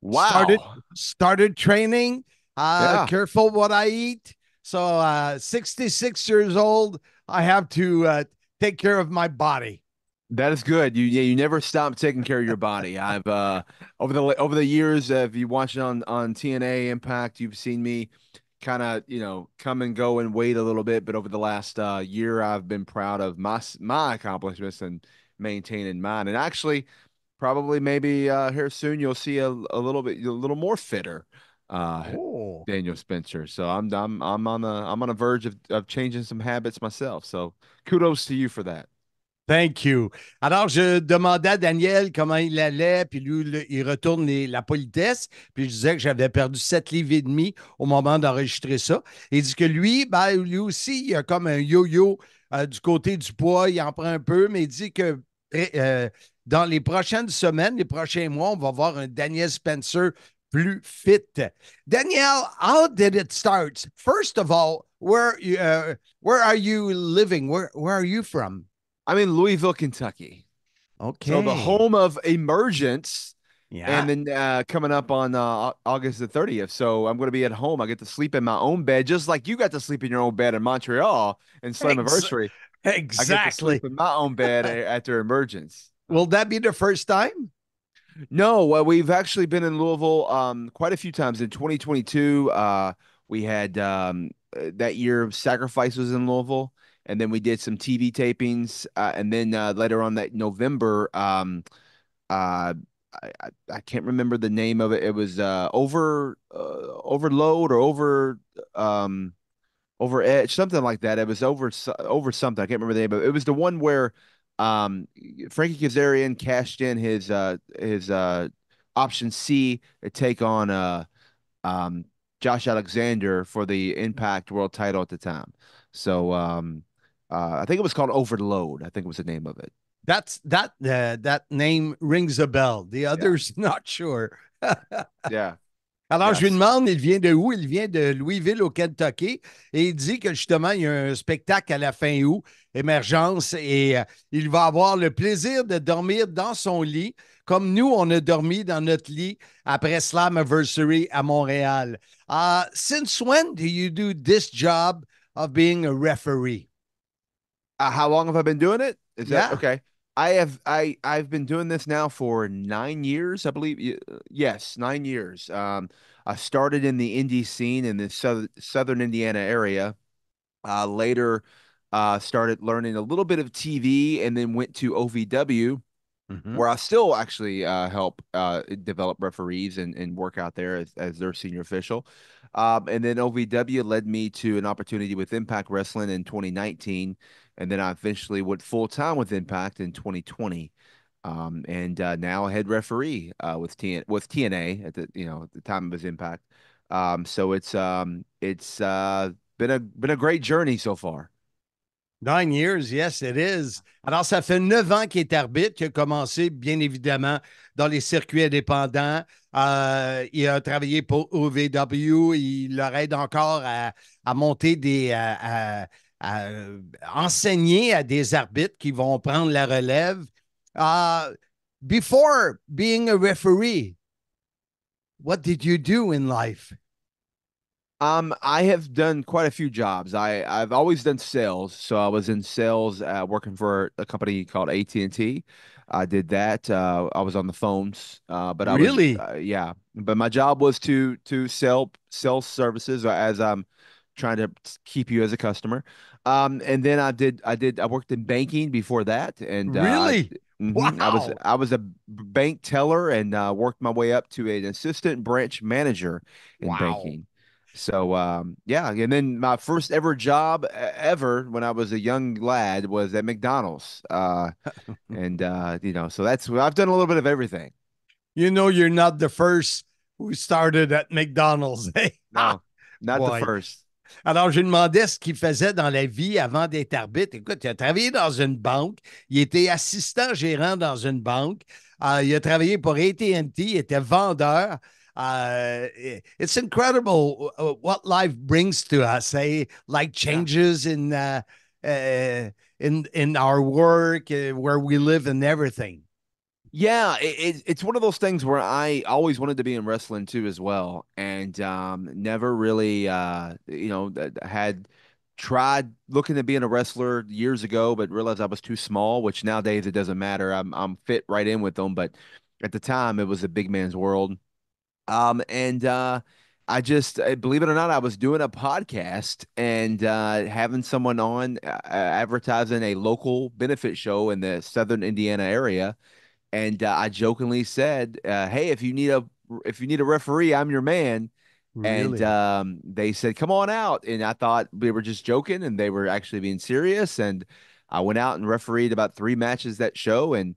Wow! Started, started training. Uh, yeah. Careful what I eat. So, uh, 66 years old, I have to uh, take care of my body. That is good. You yeah, you never stop taking care of your body. I've uh, over the over the years, uh, if you watch it on on TNA Impact, you've seen me kind of you know come and go and wait a little bit. But over the last uh, year, I've been proud of my my accomplishments and maintaining mine. And actually, probably maybe uh, here soon, you'll see a, a little bit a little more fitter. Uh, oh. Daniel Spencer. So I'm on a I'm on a verge of, changing some habits myself. So kudos to you for that. Thank you. Alors, je demandais à Daniel comment il allait, puis lui, il retourne la politesse. Puis je disais que j'avais perdu 7 livres et demi au moment d'enregistrer ça. Il dit que lui, ben, lui aussi, il a comme un yo-yo euh, du côté du poids, il en prend un peu, mais il dit que euh, dans les prochaines semaines, les prochains mois, on va voir un Daniel Spencer plus fit. Danielle, how did it start? First of all, where uh, where are you living? Where where are you from? I'm in Louisville, Kentucky. Okay. So the home of Emergence. Yeah. And then uh, coming up on uh, August the 30th. So I'm going to be at home. I get to sleep in my own bed, just like you got to sleep in your own bed in Montreal in Slammiversary. Ex- exactly. I get to sleep in my own bed after Emergence. Will that be the first time? No, well, we've actually been in Louisville um, quite a few times in 2022. Uh, we had um, uh, that year Sacrifice was in Louisville, and then we did some TV tapings, uh, and then uh, later on that November, um, uh, I, I, I, can't remember the name of it. It was uh over uh, overload or over um over edge, something like that. It was over over something. I can't remember the name, but it was the one where um, Frankie Kazarian cashed in his uh, his uh, option C to take on uh, um, Josh Alexander for the Impact World Title at the time. So um, uh, I think it was called Overload. I think it was the name of it. That's that uh, that name rings a bell. The others yeah. not sure. yeah. Alors, yes. je lui demande, il vient de où? Il vient de Louisville, au Kentucky. Et il dit que justement, il y a un spectacle à la fin août émergence et euh, il va avoir le plaisir de dormir dans son lit, comme nous, on a dormi dans notre lit après Slammiversary à Montréal. Uh, since when do you do this job of being a referee? Uh, how long have I been doing it? Is yeah. that okay? I have I I've been doing this now for nine years, I believe. Yes, nine years. Um, I started in the indie scene in the southern, southern Indiana area. Uh, later, uh, started learning a little bit of TV and then went to OVW, mm-hmm. where I still actually uh, help uh, develop referees and, and work out there as, as their senior official. Um, and then OVW led me to an opportunity with Impact Wrestling in 2019. And then I eventually went full time with Impact in 2020. Um, and uh, now a head referee uh, with TN- with TNA at the you know at the time of his impact. Um, so it's um, it's uh, been a been a great journey so far. Nine years, yes, it is. Alors, ça fait neuf ans qu'il est arbitre, Il a commencé, bien évidemment, dans les circuits indépendants. Euh, il a travaillé pour OVW. Il leur aide encore à, monter des. À, enseigner à des arbitres qui vont prendre la relève. Uh, before being a referee, what did you do in life? Um, I have done quite a few jobs. I I've always done sales, so I was in sales, uh, working for a company called AT and T. I did that. Uh, I was on the phones, uh, but I really, was, uh, yeah. But my job was to to sell sell services uh, as I'm trying to keep you as a customer. Um, and then I did I did I worked in banking before that, and uh, really. Mm-hmm. Wow. I was I was a bank teller and uh, worked my way up to an assistant branch manager in wow. banking. So um, yeah, and then my first ever job ever when I was a young lad was at McDonald's, uh, and uh, you know, so that's I've done a little bit of everything. You know, you're not the first who started at McDonald's. Eh? no, not Boy. the first. Alors, je demandé ce qu'il faisait dans la vie avant d'être arbitre. Écoute, il a travaillé dans une banque. Il était assistant gérant dans une banque. Euh, il a travaillé pour AT&T. Il était vendeur. Uh, it's incredible uh, uh, what life brings to us. Hey, eh? like changes yeah. in uh, uh, in in our work, uh, where we live, and everything. Yeah, it, it, it's one of those things where I always wanted to be in wrestling too, as well, and um, never really, uh, you know, had tried looking to being a wrestler years ago, but realized I was too small. Which nowadays it doesn't matter. I'm I'm fit right in with them, but at the time it was a big man's world, um, and uh, I just uh, believe it or not, I was doing a podcast and uh, having someone on uh, advertising a local benefit show in the Southern Indiana area, and uh, I jokingly said, uh, "Hey, if you need a if you need a referee, I'm your man." Really? And um, they said, "Come on out," and I thought we were just joking, and they were actually being serious. And I went out and refereed about three matches that show, and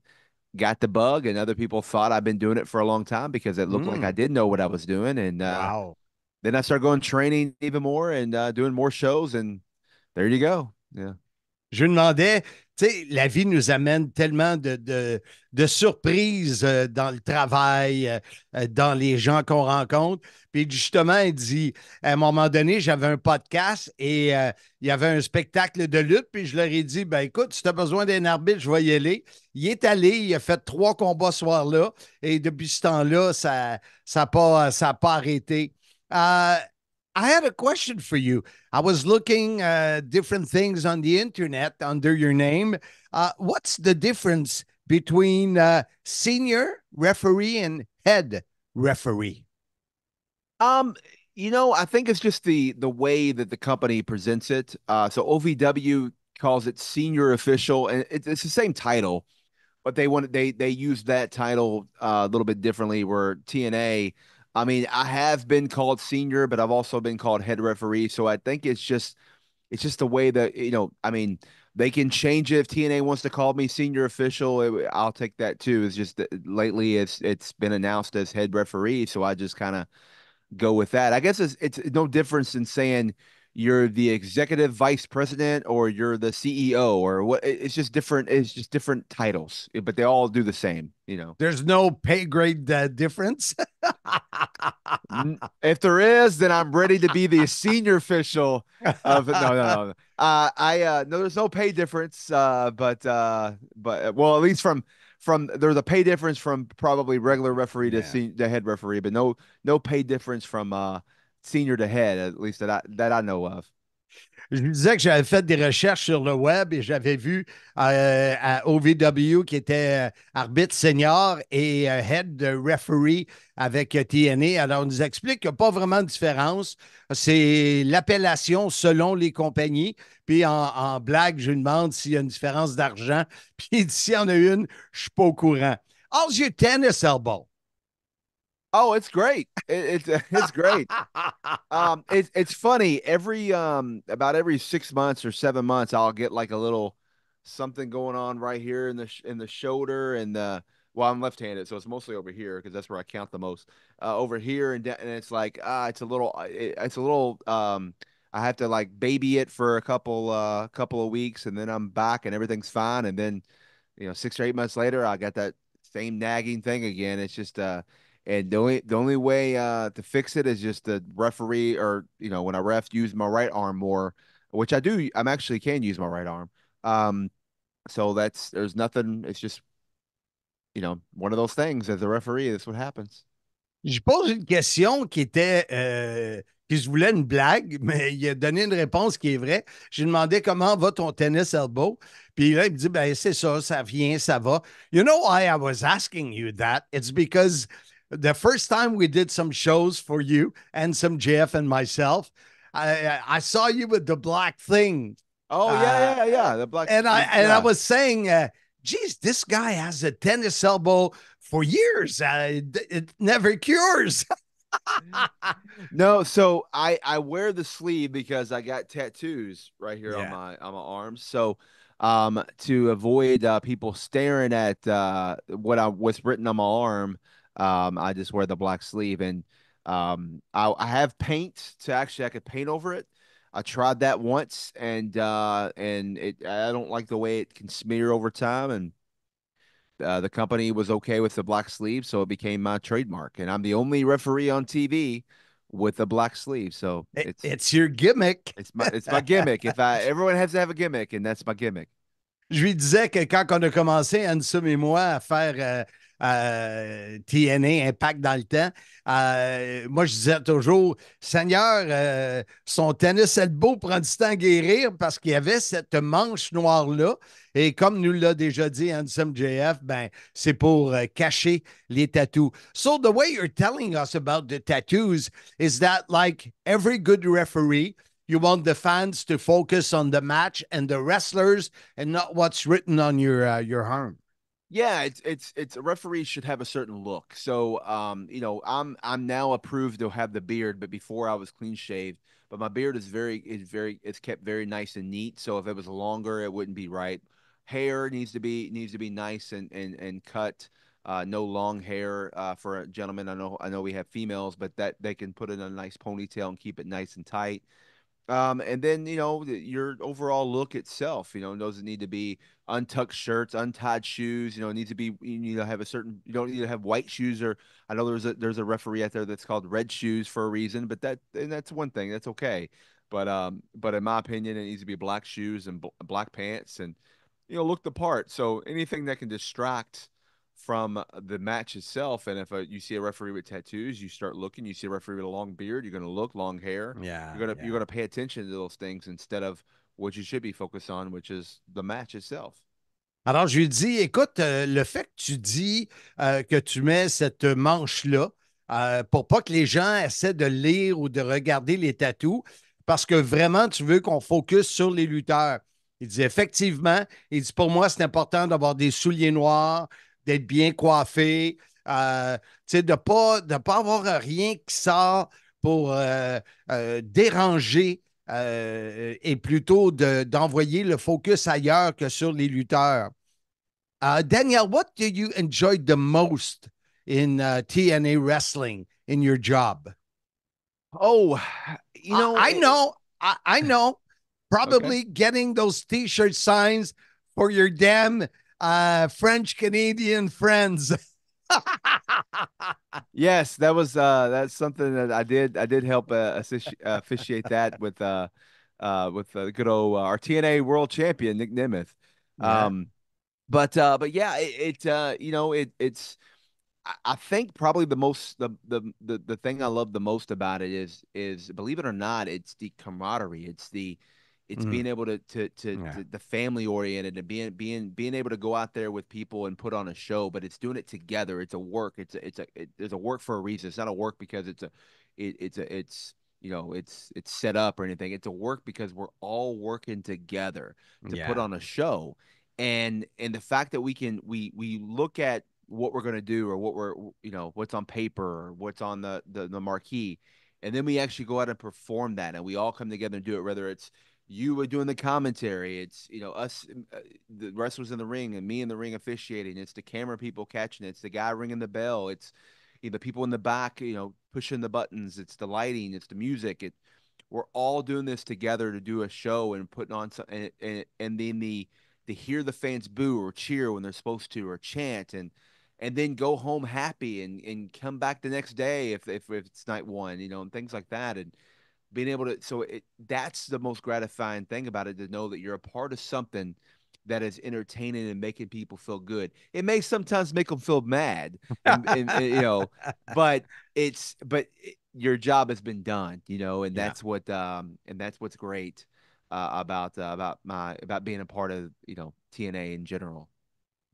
got the bug, and other people thought I've been doing it for a long time because it looked mm. like I did know what I was doing. And uh, wow. Then I started going training even more and uh, doing more shows, and there you go. Yeah. Je lui demandais, tu sais, la vie nous amène tellement de, de, de surprises euh, dans le travail, euh, euh, dans les gens qu'on rencontre. Puis justement, il dit, à un moment donné, j'avais un podcast et il y avait un spectacle de lutte, puis je leur ai dit, ben écoute, si tu as besoin d'un arbitre, je vais y aller. Il est allé, il a fait trois combats ce soir-là, et depuis ce temps-là, ça n'a ça pas, pas arrêté. Euh, I had a question for you. I was looking uh, different things on the internet under your name. Uh, what's the difference between uh, senior referee and head referee? Um, you know, I think it's just the the way that the company presents it. Uh, so OVW calls it senior official, and it's the same title, but they want they they use that title uh, a little bit differently. Where TNA I mean, I have been called senior, but I've also been called head referee. So I think it's just it's just the way that you know. I mean, they can change it if TNA wants to call me senior official. It, I'll take that too. It's just lately it's it's been announced as head referee, so I just kind of go with that. I guess it's it's no difference in saying you're the executive vice president or you're the CEO or what it's just different it's just different titles eh, but they all do the same you know there's no pay grade uh, difference if there is then I'm ready to be the senior official of no no no uh, I uh, no there's no pay difference uh, but uh, but uh, well at least from from there's a pay difference from probably regular referee to yeah. see the head referee but no no pay difference from senior to head, at least that I, know of. Je me disais que j'avais fait des recherches sur le web et j'avais vu euh, à OVW qui était euh, arbitre senior et euh, head de referee avec TNA. Alors, on nous explique qu'il n'y a pas vraiment de différence. C'est l'appellation selon les compagnies. Puis en, blague, je demande s'il y a une différence d'argent. Puis il s'il y en a une, je ne suis pas au courant. How's your tennis elbow? Oh, it's great. It, it's it's great. um, it's it's funny. Every um, about every six months or seven months, I'll get like a little something going on right here in the sh- in the shoulder and the well, I'm left-handed, so it's mostly over here because that's where I count the most. Uh, over here and and it's like uh, it's a little it, it's a little um, I have to like baby it for a couple uh couple of weeks and then I'm back and everything's fine and then you know six or eight months later I got that same nagging thing again. It's just uh and the only the only way uh, to fix it is just the referee, or you know, when I ref, use my right arm more, which I do. I'm actually can use my right arm. Um, so that's there's nothing. It's just you know one of those things. As a referee, that's what happens. Je pose une question qui était euh, puis je voulais une blague, mais il a donné une réponse qui est vraie. J'ai demandé comment va ton tennis elbow. Puis là, il me dit, ben, c'est ça, ça vient, ça va. You know why I was asking you that? It's because the first time we did some shows for you and some Jeff and myself, I I saw you with the black thing. Oh yeah, uh, yeah, yeah, the black. And I yeah. and I was saying, uh, geez, this guy has a tennis elbow for years. Uh, it never cures. no, so I I wear the sleeve because I got tattoos right here yeah. on my on my arms. So um to avoid uh, people staring at uh what I what's written on my arm um, I just wear the black sleeve, and um, I, I have paint to actually I could paint over it. I tried that once, and uh, and it I don't like the way it can smear over time, and uh, the company was okay with the black sleeve, so it became my trademark, and I'm the only referee on TV with a black sleeve. So it's it's your gimmick. It's my it's my gimmick. If I everyone has to have a gimmick, and that's my gimmick. Je lui disais que quand on a commencé, Ansem et moi, à faire euh, euh, TNA, Impact dans le temps. Euh, moi, je disais toujours, Seigneur, euh, son tennis est prend du temps à guérir parce qu'il y avait cette manche noire-là. Et comme nous l'a déjà dit Handsome JF, ben, c'est pour euh, cacher les tattoos. So, the way you're telling us about the tattoos is that, like every good referee, You want the fans to focus on the match and the wrestlers and not what's written on your, uh, your arm. Yeah, it's it's it's a referee should have a certain look. So um, you know, I'm I'm now approved to have the beard, but before I was clean shaved. But my beard is very is very it's kept very nice and neat. So if it was longer, it wouldn't be right. Hair needs to be needs to be nice and and and cut. Uh, no long hair uh, for gentlemen. I know I know we have females, but that they can put in a nice ponytail and keep it nice and tight. Um, and then you know your overall look itself. You know, doesn't need to be untucked shirts, untied shoes. You know, needs to be you need to have a certain. You don't need to have white shoes or I know there's a there's a referee out there that's called red shoes for a reason, but that and that's one thing that's okay. But um, but in my opinion, it needs to be black shoes and bl- black pants and you know look the part. So anything that can distract from the match itself. And if a, uh, you see a referee with tattoos, you start looking. You see a referee with a long beard, you're going to look long hair. you're gonna yeah. you're to pay attention to those things instead of what you should be focused on, which is the match itself. Alors, je lui dis, écoute, euh, le fait que tu dis euh, que tu mets cette manche-là euh, pour pas que les gens essaient de lire ou de regarder les tatous, parce que vraiment, tu veux qu'on focus sur les lutteurs. Il dit effectivement, il dit pour moi, c'est important d'avoir des souliers noirs, d'être bien coiffé, euh, de ne pas, de pas avoir rien qui sort pour euh, euh, déranger et plutôt d'envoyer le focus ailleurs que sur les lutteurs. Daniel, what do you enjoy the most in uh, TNA wrestling in your job? Oh, you know, I, know, I, eh, I eh, know, probably getting those T-shirt signs for your damn uh, French Canadian friends. yes, that was uh, that's something that I did. I did help uh, assist, uh, officiate that with uh, uh, with the good old uh, our TNA World Champion Nick Nemeth. Um, but uh, but yeah, it, it uh, you know it it's. I think probably the most the, the the the thing I love the most about it is is believe it or not, it's the camaraderie. It's the it's mm. being able to to to, yeah. to the family oriented and being being being able to go out there with people and put on a show, but it's doing it together. It's a work. It's a it's a it, it's a work for a reason. It's not a work because it's a it, it's a it's you know it's it's set up or anything. It's a work because we're all working together to yeah. put on a show, and and the fact that we can we we look at what we're going to do or what we're you know what's on paper or what's on the, the the marquee and then we actually go out and perform that and we all come together and do it whether it's you were doing the commentary. It's you know us, uh, the wrestlers in the ring, and me in the ring officiating. It's the camera people catching it. It's the guy ringing the bell. It's you know, the people in the back, you know, pushing the buttons. It's the lighting. It's the music. It we're all doing this together to do a show and putting on some and and, and then the to hear the fans boo or cheer when they're supposed to or chant and and then go home happy and and come back the next day if if, if it's night one you know and things like that and being able to so it that's the most gratifying thing about it to know that you're a part of something that is entertaining and making people feel good. It may sometimes make them feel mad, and, and, and, you know, but it's but it, your job has been done, you know, and that's yeah. what um and that's what's great uh, about uh, about my about being a part of you know TNA in general.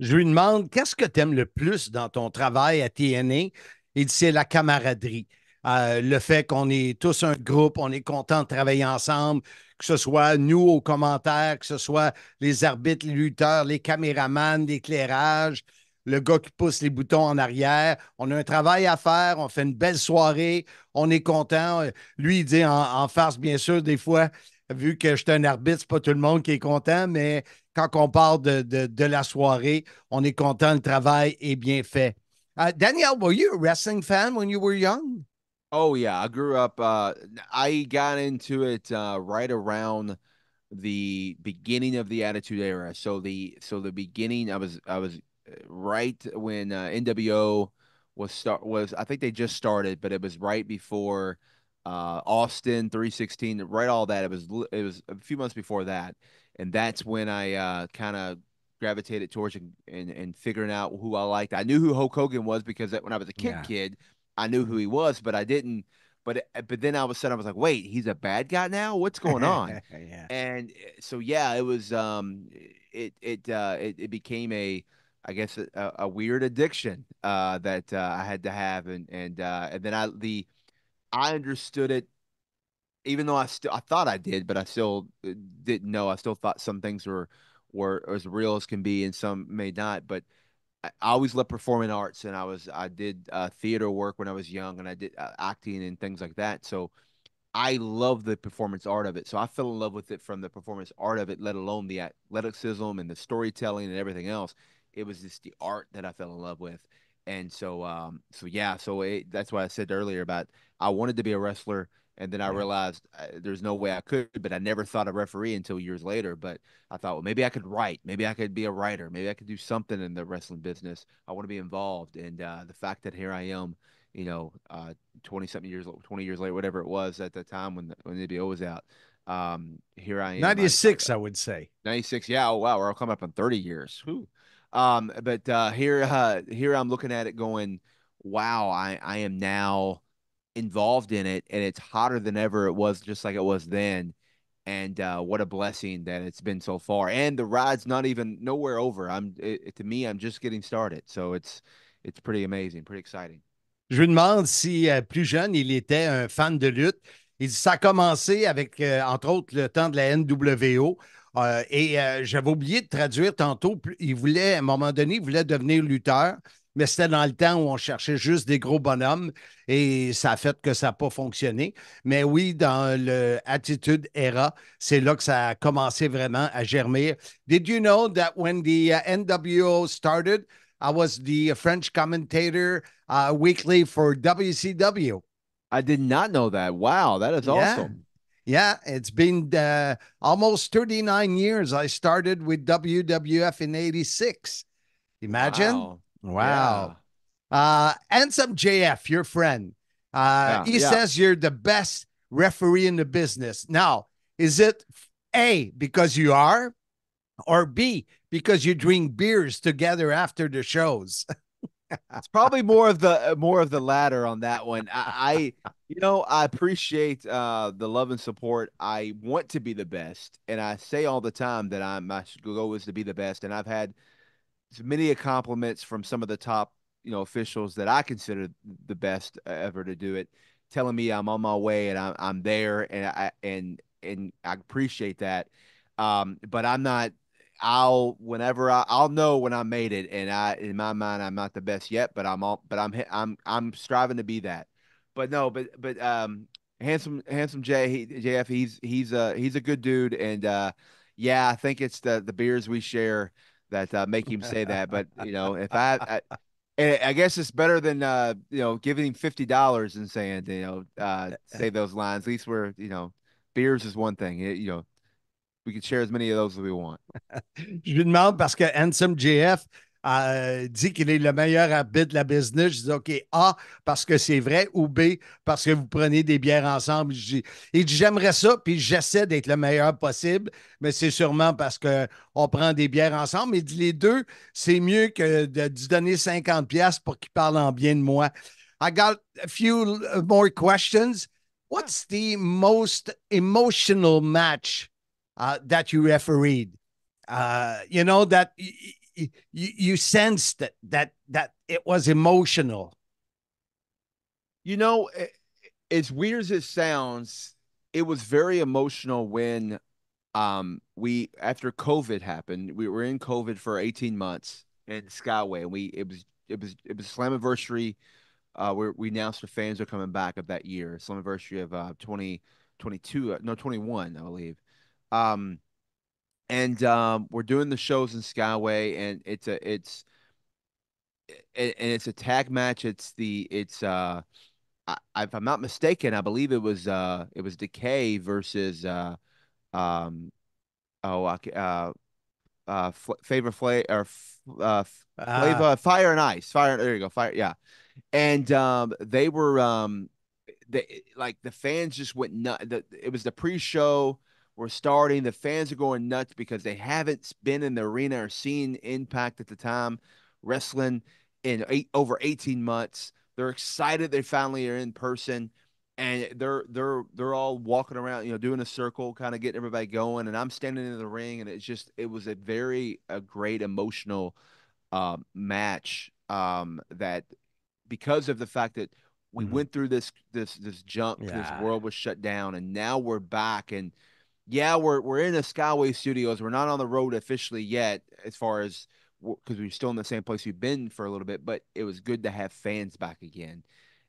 Je lui demande qu'est-ce que t'aimes le plus dans ton travail à TNA. Il dit c'est la camaraderie. Euh, le fait qu'on est tous un groupe, on est content de travailler ensemble, que ce soit nous aux commentaires, que ce soit les arbitres, les lutteurs, les caméramans, l'éclairage, le gars qui pousse les boutons en arrière. On a un travail à faire, on fait une belle soirée, on est content. Euh, lui, il dit en, face bien sûr, des fois, vu que je suis un arbitre, c'est pas tout le monde qui est content, mais quand on parle de, la soirée, on est content, le travail est bien fait. Euh, Daniel, were you a wrestling fan when you were young? Oh yeah, I grew up. Uh, I got into it uh, right around the beginning of the Attitude Era. So the so the beginning, I was I was uh, right when uh, NWO was start was I think they just started, but it was right before uh, Austin 316. Right, all that it was it was a few months before that, and that's when I uh, kind of gravitated towards and, and, and figuring out who I liked. I knew who Hulk Hogan was because uh, when I was a kid, yeah. kid, I knew who he was, but I didn't. But eh, but then all of a sudden I was like, wait, he's a bad guy now. What's going on? yeah. And eh, so yeah, it was um, it it uh, it, it became a I guess a, a weird addiction uh, that uh, I had to have, and and uh, and then I the I understood it, even though I still I thought I did, but I still eh, didn't know. I still thought some things were were as real as can be, and some may not. But I always loved performing arts, and I was I did uh, theater work when I was young, and I did uh, acting and things like that. So I love the performance art of it. So I fell in love with it from the performance art of it, let alone the athleticism and the storytelling and everything else. It was just the art that I fell in love with, and so um, so yeah, so it, that's why I said earlier about I wanted to be a wrestler and then I realized uh, there's no way I could, but I never thought of referee until years later. But I thought, well, maybe I could write. Maybe I could be a writer. Maybe I could do something in the wrestling business. I want to be involved. And uh, the fact that here I am, you know, 20 uh, something years, 20 years later, whatever it was at the time when, the, when NBO was out. Um, here I am. 96, I, uh, I would say. 96. Yeah. Oh, wow. Or I'll come up in 30 years. Whew. Um, but uh, here, uh, here I'm looking at it going, wow, I, I am now involved in it and it's hotter than ever it was just like it was then and uh, what a blessing that it's been so far and the ride's not even nowhere over i'm it, to me i'm just getting started so it's it's pretty amazing pretty exciting je lui demande si euh, plus jeune il était un fan de lutte il dit ça a commencé avec euh, entre autres le temps de la NWO euh, et euh, j'avais oublié de traduire tantôt il voulait à un moment donné il voulait devenir lutteur mais c'était dans le temps où on cherchait juste des gros bonhommes et ça a fait que ça n'a pas fonctionné. Mais oui, dans l'attitude era, c'est là que ça a commencé vraiment à germer. Did you know that when the uh, NWO started, I was the French commentator uh, weekly for WCW? I did not know that. Wow, that is awesome. Yeah, it's been uh, almost 39 years. I started with WWF in 86. Imagine. Wow. Yeah. Uh, and some JF, your friend. Uh, yeah, he yeah. says you're the best referee in the business. Now, is it A, because you are, or B, because you drink beers together after the shows? it's probably more of the uh, more of the latter on that one. I, I you know, I appreciate uh, the love and support. I want to be the best, and I say all the time that I my goal is to be the best. And I've had many compliments from some of the top you know officials that I consider the best ever to do it, telling me I'm on my way and I'm I'm there and I and and I appreciate that. Um, but I'm not. I'll whenever I, I'll know when I made it, and I in my mind I'm not the best yet, but I'm all but I'm I'm I'm striving to be that. But no, but but um, handsome handsome Jay he, JF he's he's a he's a good dude, and uh, yeah, I think it's the the beers we share that uh, make him say that. But you know, if I, I and eh, I guess it's better than uh, you know giving him fifty dollars and saying you know uh, say those lines. At least we're you know beers is one thing. It, you know we can share as many of those as we want. Je demande parce que Handsome a euh, dit qu'il est le meilleur à de la business, je dis OK, A, parce que c'est vrai, ou B, parce que vous prenez des bières ensemble. il dit J'aimerais ça, puis j'essaie d'être le meilleur possible, mais c'est sûrement parce qu'on prend des bières ensemble. Il dit Les deux, c'est mieux que de, de donner 50$ pour qu'il parle en bien de moi. I got a few uh, more questions. What's the most emotional match uh, that you refereed? Uh, you know, that you, you sensed that that that it was emotional. You know, it, as weird as it sounds, it was very emotional when um we after COVID happened, we were in COVID for 18 months in Skyway, and we it was it was it was anniversary. Uh, we we announced the fans are coming back of that year, anniversary of uh 2022, uh, no 21, I believe. Um, and um, we're doing the shows in Skyway, and it's a it's and it's a tag match. It's the it's uh, I, if I'm not mistaken, I believe it was uh it was Decay versus uh um oh uh uh fl- favorite or uh ah. flavor fire and ice fire there you go fire yeah and um they were um they like the fans just went nut the, it was the pre-show we're starting. The fans are going nuts because they haven't been in the arena or seen Impact at the time wrestling in eight, over 18 months. They're excited they finally are in person and they're they're they're all walking around, you know, doing a circle, kind of getting everybody going. And I'm standing in the ring, and it's just it was a very a great emotional um, match um, that because of the fact that we mm-hmm. went through this this this jump, yeah. this world was shut down, and now we're back, and yeah, we're we're in the Skyway Studios. We're not on the road officially yet, as far as because we're still in the same place we've been for a little bit. But it was good to have fans back again,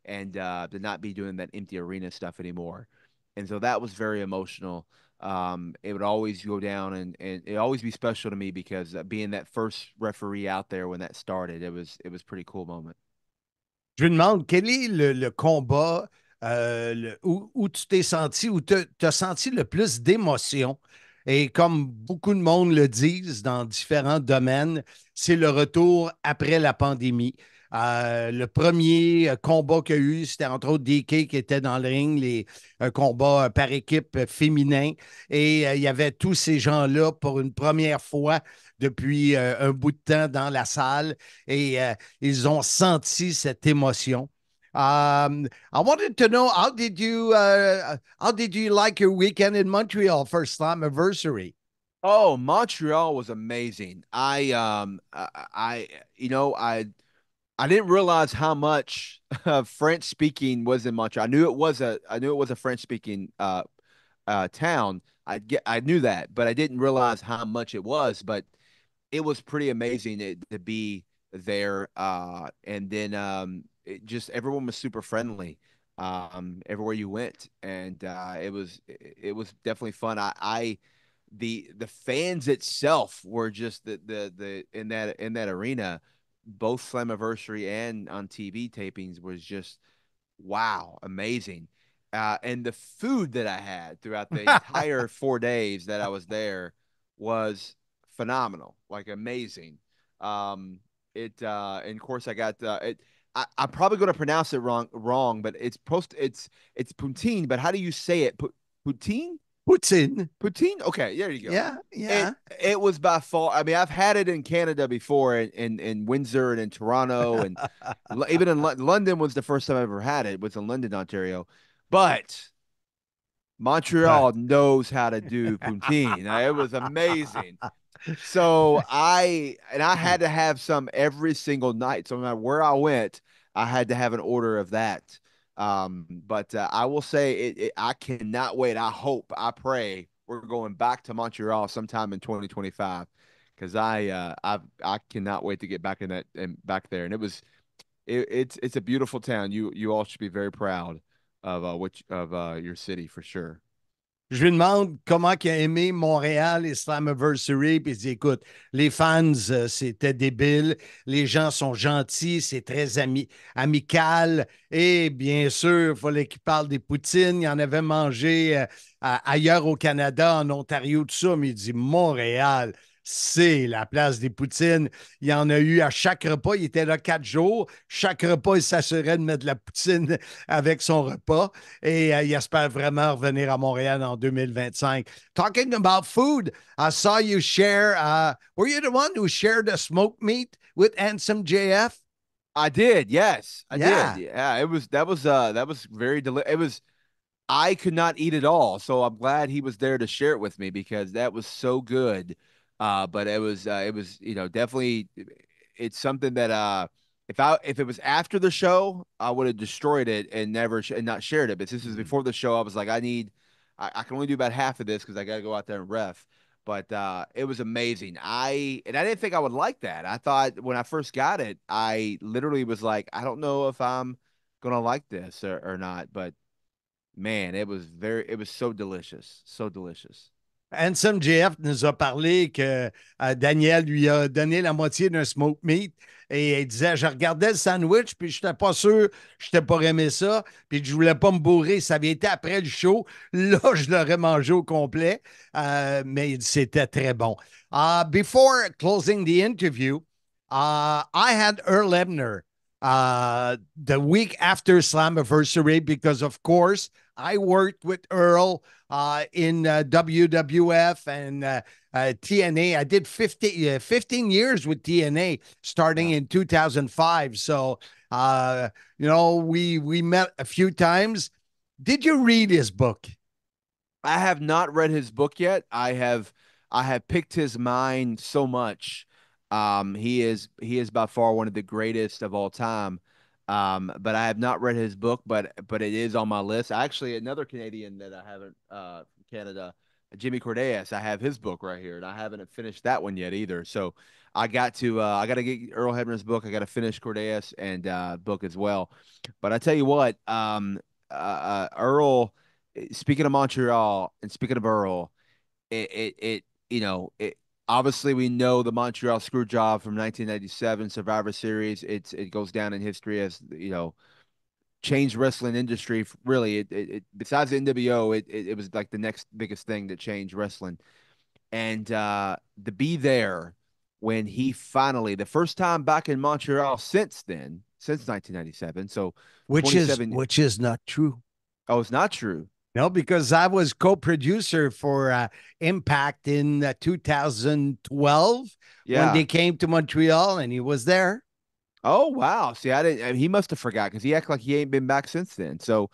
and uh, to not be doing that empty arena stuff anymore. And so that was very emotional. Um, it would always go down, and and it always be special to me because uh, being that first referee out there when that started, it was it was pretty cool moment. Je me demande quel est le, le combat Euh, où, tu t'es senti, où tu as senti le plus d'émotion. Et comme beaucoup de monde le disent dans différents domaines, c'est le retour après la pandémie. Euh, le premier euh, combat qu'il y a eu, c'était entre autres DK qui était dans le ring, les combat par équipe féminin. Et il y avait tous ces gens-là pour une première fois depuis un bout de temps dans la salle. Et ils ont senti cette émotion. Um, I wanted to know how did you uh, uh how did you like your weekend in Montreal for anniversary? Oh, Montreal was amazing. I um I you know I I didn't realize how much uh, French speaking was in Montreal. I knew it was a I knew it was a French speaking uh, uh, town. I get I knew that, but I didn't realize how much it was. But it was pretty amazing to, eh, to be there. Uh, and then um, it just everyone was super friendly um, everywhere you went, and uh, it was it was definitely fun. I, I the the fans itself were just the the the in that in that arena, both Slammiversary and on TV tapings was just wow, amazing. Uh, and the food that I had throughout the entire four days that I was there was phenomenal, like amazing. Um, it uh, and of course I got uh, it I, am probably going to pronounce it wrong, wrong, but it's post, it's it's poutine. But how do you say it? P- poutine. Poutine. Poutine. Okay, there you go. Yeah, yeah. It, it, was by far. I mean, I've had it in Canada before, in in, in Windsor and in Toronto, and even in L- London was the first time I ever had it was in London, Ontario, but. Montreal knows how to do poutine. it was amazing so I and I had to mm. have some every single night. So no matter where I went, I had to have an order of that. Um, but uh, I will say it, it, I cannot wait. I hope, I pray we're going back to Montreal sometime in 2025 because I uh, I I cannot wait to get back in that and back there. And it was it, it's it's a beautiful town. You you all should be very proud of uh, which of uh, your city for sure. je lui demande comment il a aimé Montréal et Slammiversary. Puis il dit écoute, les fans, euh, c'était débile. Les gens sont gentils, c'est très amical. Et bien sûr, il fallait qu'il parle des poutines. Il en avait mangé euh, ailleurs au Canada, en Ontario, tout ça. Mais il dit Montréal c'est la place des poutines. Il y en a eu à chaque repas. Il était là quatre jours. Chaque repas, il s'assurait de mettre la poutine avec son repas. Et euh, il espère vraiment revenir à Montréal en 2025. Talking about food, I saw you share. Uh, were you the one who shared the smoked meat with Ansem JF? I did. Yes, I did. Yeah, it was that was uh that was very delicious it was I could not eat it all. So I'm glad he was there to share it with me because that was so good. Uh, but it was uh, it was you know definitely eh, it's something that uh if I if it was after the show I would have destroyed it and never sh- and not shared it. But since it was before the show, I was like I need I, I can only do about half of this because I got to go out there and ref. But uh, it was amazing. I and I didn't think I would like that. I thought when I first got it, I literally was like, I don't know if I'm gonna like this or, or not. But man, it was very it was so delicious, so delicious. Handsome Jeff nous a parlé que euh, Daniel lui a donné la moitié d'un smoke meat et il disait Je regardais le sandwich, puis je n'étais pas sûr, je n'étais pas aimé ça, puis je voulais pas me bourrer. Ça avait été après le show. Là, je l'aurais mangé au complet, euh, mais c'était très bon. Ah, before closing the interview, ah, I had Earl Ebner. uh, the week after Slammiversary because, of course, I worked with Earl uh, in uh, WWF and uh, uh TNA. I did 50, 15 years with TNA starting in 2005. So, uh, you know, we, we met a few times. Did you read his book? I have not read his book yet. I have I have picked his mind so much um, he is he is by far one of the greatest of all time. Um, but I have not read his book, but but it is on my list. Actually, another Canadian that I haven't uh, Canada, Jimmy Cordeas. I have his book right here, and I haven't finished that one yet either. So I got to uh, I got to get Earl Hebner's book. I got to finish Cordeas and uh, book as well. But I tell you what, um, uh, uh Earl. Eh, speaking of Montreal and speaking of Earl, it it, it you know it obviously we know the Montreal screw job from 1997 Survivor Series. It's it goes down in history as you know changed wrestling industry really. It, it, it besides the NWO, it, it, it was like the next biggest thing that changed wrestling, and uh, to be there when he finally the first time back in Montreal since then since 1997. So which is which is not true. Oh, it's not true. No, because I was co-producer for uh, Impact in uh, 2012 yeah. when they came to Montreal, and he was there. Oh wow! See, I didn't. I mean, he must have forgot because he acted like he ain't been back since then. So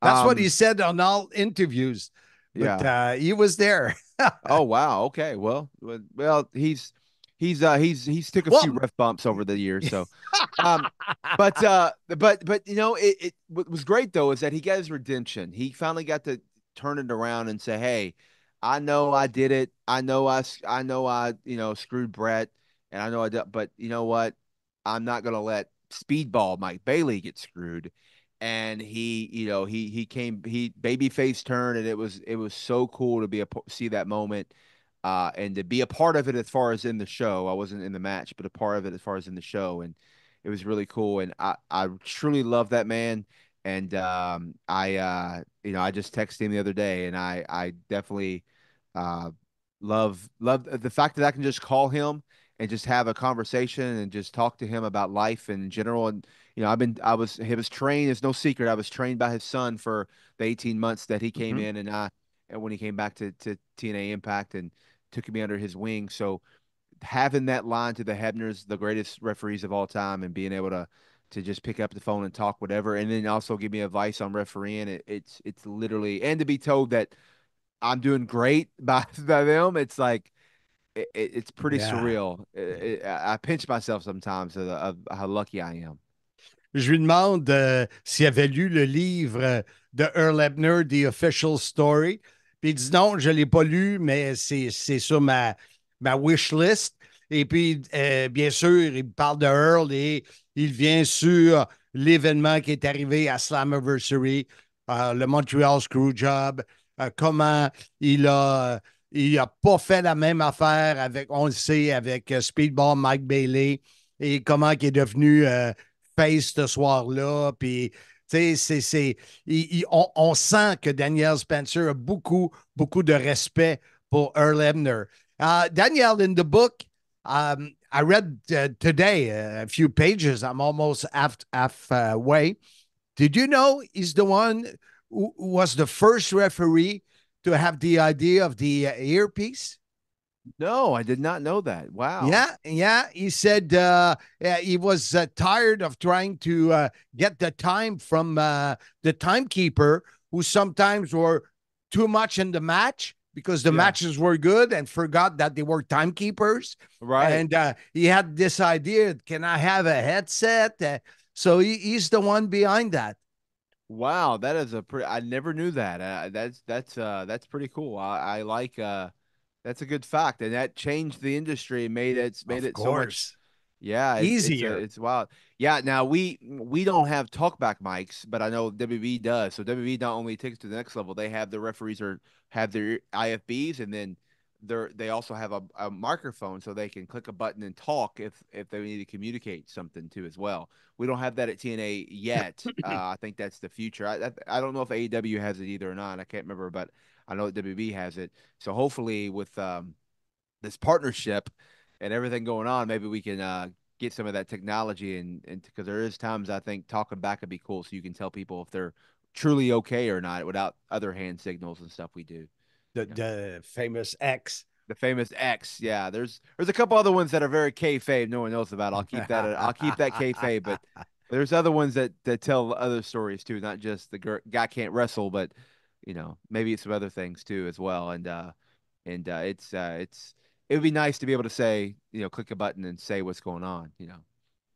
that's what he um, said on all interviews. But, yeah, uh, he was there. oh wow. Okay. Well, well, he's he's uh he's he's took a few ref bumps over the years so um but uh but but you know it, it what was great though is that he got his redemption he finally got to turn it around and say hey i know i did it i know i i know i you know screwed brett and i know i did but you know what i'm not gonna let speedball mike bailey get screwed and he you know he he came he baby face turned and it was it was so cool to be a see that moment uh, and to be a part of it as far as in the show. I wasn't in the match, but a part of it as far as in the show, and it was really cool. And I I truly love that man. And um, I uh, you know I just texted him the other day, and I I definitely uh, love love the fact that I can just call him and just have a conversation and just talk to him about life in general. And you know, I've been I was he was trained. It's no secret I was trained by his son for the 18 months that he came mm-hmm. in, and I and when he came back to to TNA Impact and took me under his wing. So having that line to the Hebners, the greatest referees of all time, and being able to to just pick up the phone and talk whatever, and then also give me advice on refereeing, it, it's it's literally and to be told that I'm doing great by by them, it's like. It, it's pretty yeah. surreal. It, I pinch myself sometimes of, of how lucky I am. Je lui demande euh, s'il avait lu le livre de Earl Ebner, The Official Story. Puis il dit non, je ne l'ai pas lu, mais c'est sur ma, ma wish list. Et puis, euh, bien sûr, il parle de Earl et il vient sur l'événement qui est arrivé à Slammiversary, euh, le Montreal Screwjob, euh, comment il a, il a pas fait la même affaire avec, on le sait, avec Speedball Mike Bailey et comment il est devenu face ce soir-là. Puis Tu sais, c'est, on, on, sent que Daniel Spencer a beaucoup, beaucoup de respect pour Earl Ebner. Uh, Daniel, in the book, um, I read uh, today uh, a few pages. I'm almost half uh, way. Did you know he's the one who was the first referee to have the idea of the uh, earpiece? No, I did not know that. Wow. Yeah, yeah. He said uh, yeah, he was uh, tired of trying to uh, get the time from uh, the timekeeper, who sometimes were too much in the match because the yeah. matches were good and forgot that they were timekeepers. Right. And uh, he had this idea: can I have a headset? Uh, so he, he's the one behind that. Wow, that is a pretty. I never knew that. Uh, that's that's uh, that's pretty cool. I, I like. Uh, that's a good fact, and that changed the industry. Made it made of it course. so much. Yeah, easier. It's, it's, wild. Yeah. Now we we don't have talkback mics, but I know WB does. So WB not only takes to the next level, they have the referees or have their IFBs, and then they're they also have a, a microphone so they can click a button and talk if if they need to communicate something to as well. We don't have that at TNA yet. uh, I think that's the future. I, I I don't know if AEW has it either or not. I can't remember, but I know WB has it. So hopefully with um, this partnership and everything going on, maybe we can uh, get some of that technology and and because there is times I think talking back would be cool, so you can tell people if they're truly okay or not without other hand signals and stuff we do. The, yeah. the famous X the famous X. Yeah, there's there's a couple other ones that are very kayfabe. No one knows about. I'll keep that. Uh, I'll keep that kayfabe. But there's other ones that that tell other stories too, not just the guy can't wrestle, but you know, maybe it's some other things too as well. And uh, and uh, it's uh, it's it would be nice to be able to say, you know, click a button and say what's going on, you know.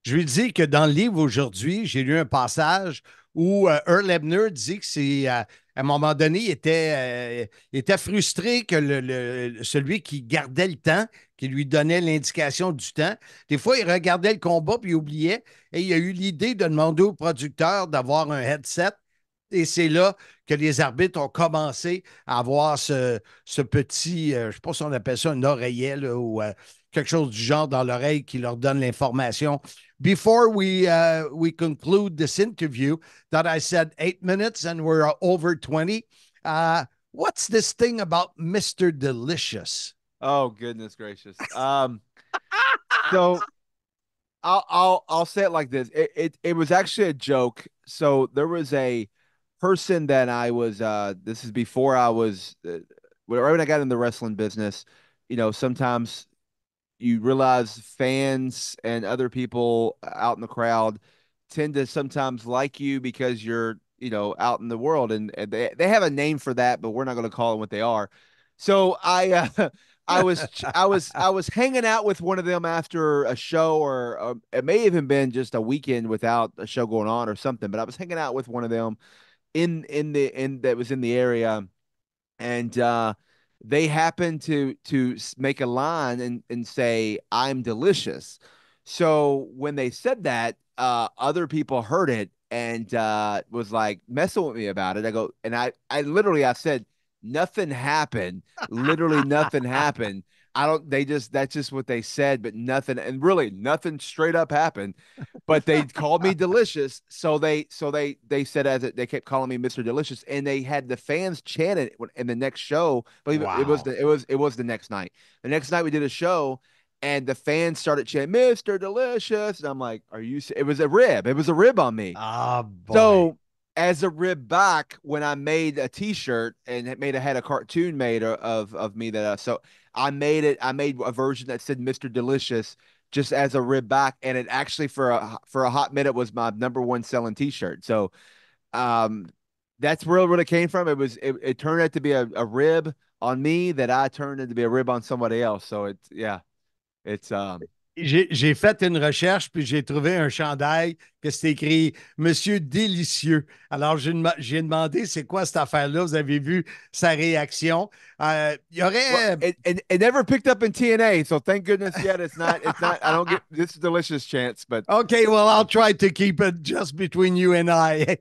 Je lui dis que dans le livre aujourd'hui, j'ai lu un passage où euh, Earl Ebner dit que c'est euh, à un moment donné, il était, euh, il était frustré que le, celui qui gardait le temps, qui lui donnait l'indication du temps, des fois, il regardait le combat puis il oubliait. Et il a eu l'idée de demander au producteur d'avoir un headset et c'est là que les arbitres ont commencé à avoir ce, petit, euh, je ne sais pas si on appelle ça un oreiller ou euh, quelque chose du genre dans l'oreille qui leur donne l'information. Before we, euh, we conclude this interview, that I said eight minutes and we're over 20. Uh, what's this thing about Mr. Delicious? Oh, goodness gracious. Um, so I'll, I'll, I'll say it like this. it, it was actually a joke. So there was a, person that I was. Uh, this is before I was uh, right when I got in the wrestling business. You know, sometimes you realize fans and other people out in the crowd tend to sometimes like you because you're you know out in the world and, and they, they have a name for that but we're not going to call them what they are so i uh, i was i was i was hanging out with one of them after a show or uh, it may even been just a weekend without a show going on or something but i was hanging out with one of them in in the in that was in the area, and uh, they happened to to make a line and and say, "I'm delicious." So when they said that, uh, other people heard it and uh, was like messing with me about it. I go and I I literally I said nothing happened. Literally nothing happened. I don't. They just that's just what they said, but nothing, and really nothing straight up happened. But they called me delicious, so they so they they said as it they kept calling me Mister Delicious, and they had the fans chanting in the next show. But wow. it, was the, it was it was the next night. The next night we did a show, and the fans started chanting Mister Delicious, and I'm like, "Are you?" It was a rib. It was a rib on me. Ah, boy. so as a rib back when I made a T-shirt and made I had a cartoon made of of me that so I made it. I made a version that said Mr. Delicious just as a rib back, and it actually for a for a hot minute was my number one selling T-shirt. So, um, that's where it really came from. It was it, it turned out to be a, a rib on me that I turned into be a rib on somebody else. So it's yeah, it's um. J'ai fait une recherche puis j'ai trouvé un chandail que c'est écrit Monsieur délicieux. Alors, j'ai demandé c'est quoi cette affaire-là. Vous avez vu sa réaction. Euh, il n'a y aurait. Well, it, never picked up in TNA, so thank goodness yet it's not. It's not. I don't get this is delicious chance, but. Okay, well, I'll try to keep it just between you and I.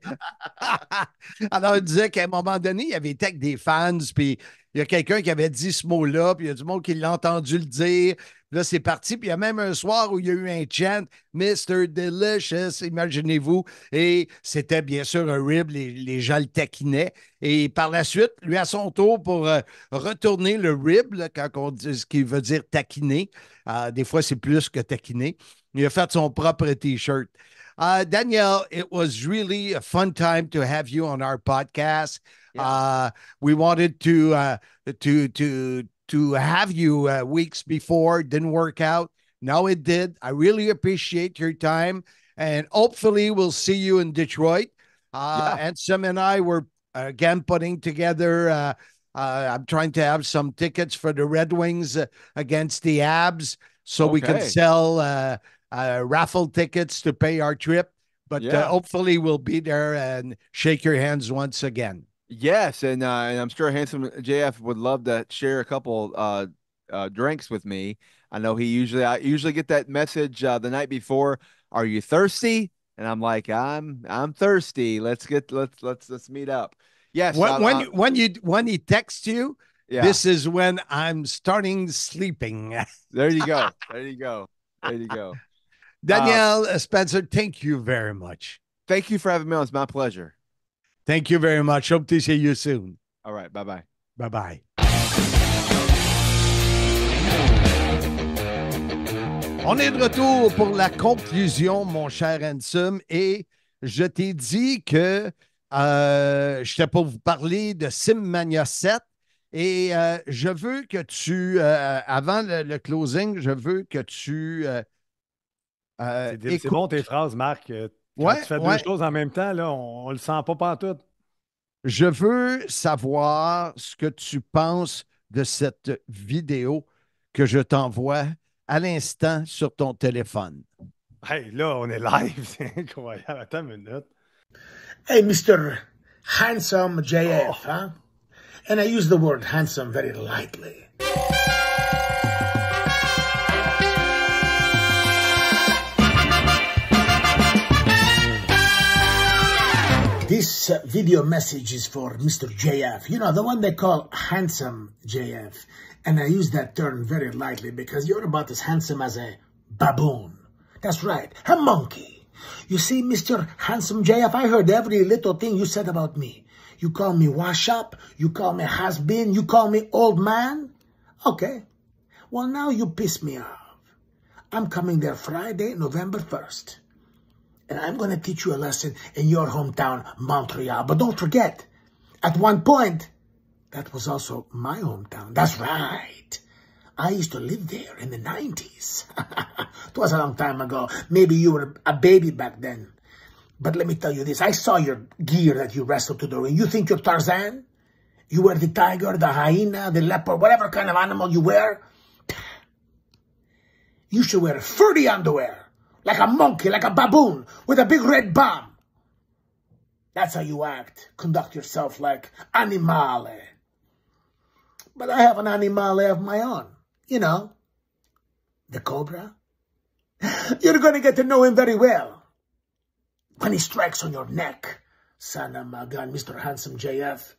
Alors, il disait qu'à un moment donné, il y avait peut des fans, puis il y a quelqu'un qui avait dit ce mot-là, puis il y a du monde qui l'a entendu le dire. là, c'est parti. Puis il y a même un soir où il y a eu un chant Mr. Delicious, imaginez-vous. Et c'était bien sûr un rib, les, les, gens le taquinaient. Et par la suite, lui, à son tour, pour euh, retourner le rib, quand on dit ce qui veut dire taquiner, euh, des fois c'est plus que taquiner, il a fait son propre T-shirt. Euh, Daniel, Danielle, it was really a fun time to have you on our podcast. Uh, we wanted to uh, to to to have you uh, weeks before, didn't work out. No, it did. I really appreciate your time. And hopefully, we'll see you in Detroit. Uh, yeah. Ansem and I were again putting together. Uh, uh, I'm trying to have some tickets for the Red Wings uh, against the Abs so okay. we can sell uh, uh, raffle tickets to pay our trip. But uh, yeah. hopefully, we'll be there and shake your hands once again. Yes. And, uh, and I'm sure Handsome JF would love to share a couple drinks with me. I know he usually I usually get that message uh, the night before. Are you thirsty? And I'm like, I'm I'm thirsty. Let's get let's let's let's meet up. Yes. When I, uh, when, uh, you, when you when he texts you, yeah. this is when I'm starting sleeping. there you go. There you go. There you go. Danielle uh, uh, Spencer, thank you very much. Thank you for having me on. It's my pleasure. Thank you very much. Hope to see you soon. All right. Bye bye. Bye bye. On est de retour pour la conclusion, mon cher Ensum. et je t'ai dit que euh, j'étais pour vous parler de Simmania 7 et euh, je veux que tu, euh, avant le, closing, je veux que tu. Euh, c'est bon tes phrases, Marc. tu fais deux choses en même temps, là, on, ne le sent pas partout. Je veux savoir ce que tu penses de cette vidéo que je t'envoie à l'instant sur ton téléphone. Hey, là, on est live. C'est incroyable. Attends une minute. Hey, Mr. Handsome JF, oh. And I use the word handsome very lightly. This video message is for Mr. JF. You know, the one they call Handsome JF. And I use that term very lightly because you're about as handsome as a baboon. That's right, a monkey. You see, Mr. Handsome JF, I heard every little thing you said about me. You call me wash up, you call me has been, you call me old man. Okay, well now you piss me off. I'm coming there Friday, November 1st. And I'm going to teach you a lesson in your hometown, Montreal. But don't forget, at one point, that was also my hometown. That's right. I used to live there in the 90s. it was a long time ago. Maybe you were a baby back then. But let me tell you this. I saw your gear that you wrestled to the ring. You think you're Tarzan? You were the tiger, the hyena, the leopard, whatever kind of animal you wear. You should wear furry underwear, like a monkey, like a baboon, with a big red bomb. That's how you act. Conduct yourself like animale. but I have an animal of my own. You know, the cobra. You're going to get to know him very well. When he strikes on your neck, son of my gun, Mr. Handsome JF,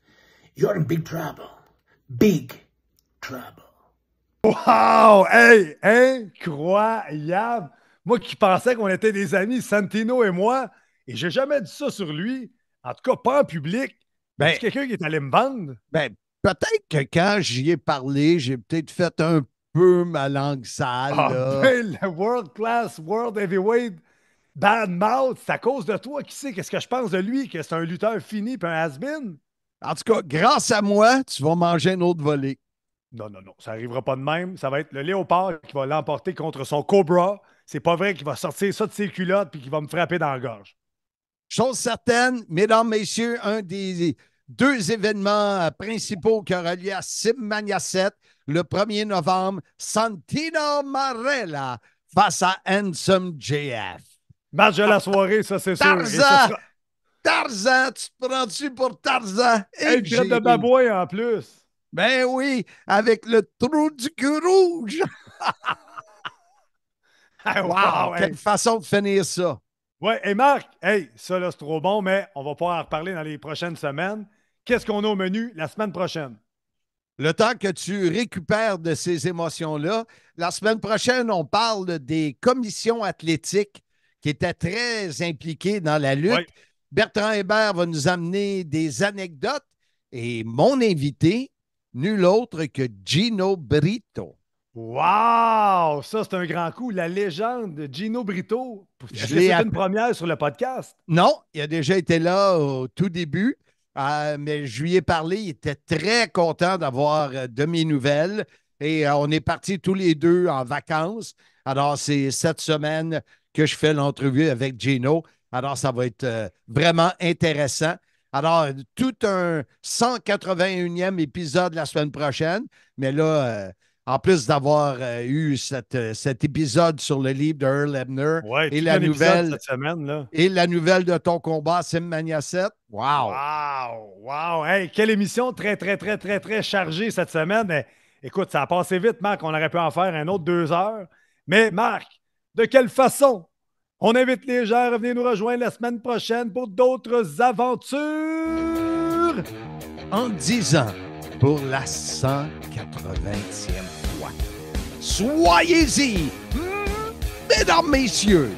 you're in big trouble. Big trouble. Wow! Hey! Incroyable! Moi qui pensais qu'on était des amis, Santino et moi, et j'ai jamais dit ça sur lui, en tout cas pas en public. Ben, c'est ben, quelqu'un qui est allé me vendre. Ben, peut-être que quand j'y ai parlé, j'ai peut-être fait un peu ma langue sale. Ah, ben, le world class, world heavyweight, bad mouth, c'est à cause de toi qui sait qu'est-ce que je pense de lui, que c'est un lutteur fini puis un has En tout cas, grâce à moi, tu vas manger un autre volet. Non, non, non, ça n'arrivera pas de même. Ça va être le léopard qui va l'emporter contre son cobra. C'est pas vrai qu'il va sortir ça de ses culottes puis qu'il va me frapper dans la gorge. Chose certaine, mesdames, messieurs, un des deux événements euh, principaux qui auront lieu à Simmania 7 le 1er novembre. Santino Marella face à Handsome JF. Match de la soirée, ça c'est sûr. Tarzan, tu te prends-tu pour Tarzan? Et le de baboué en plus. Ben oui, avec le trou du cul rouge. quelle façon de finir ça. Oui, et Marc, hey, ça là, c'est trop bon, mais on va pouvoir en reparler dans les prochaines semaines. Qu'est-ce qu'on a au menu la semaine prochaine? Le temps que tu récupères de ces émotions-là, la semaine prochaine, on parle des commissions athlétiques qui étaient très impliquées dans la lutte. Bertrand Hébert va nous amener des anecdotes et mon invité, nul autre que Gino Brito. Wow! Ça, c'est un grand coup. La légende de Gino Brito. C'est une première sur le podcast. Non, il a déjà été là au tout début. Ah, mais je lui ai parlé, il était très content d'avoir euh, de mes nouvelles. Et euh, on est partis tous les deux en vacances. Alors, c'est cette semaine que je fais l'entrevue avec Gino. Alors, ça va être euh, vraiment intéressant. Alors, tout un 181e épisode la semaine prochaine. Mais là, en plus d'avoir euh, eu euh, cet épisode sur le livre de Earl Ebner et la nouvelle cette semaine, et la nouvelle de ton combat Sim Mania 7. Wow. Wow, wow. Hey, quelle émission très très très très très chargée cette semaine. écoute, ça a passé vite, Marc, on aurait pu en faire un autre deux heures. Mais Marc, de quelle façon on invite les gens à revenir nous rejoindre la semaine prochaine pour d'autres aventures en disant, ans pour la 180e Soyez-y, mesdames, messieurs.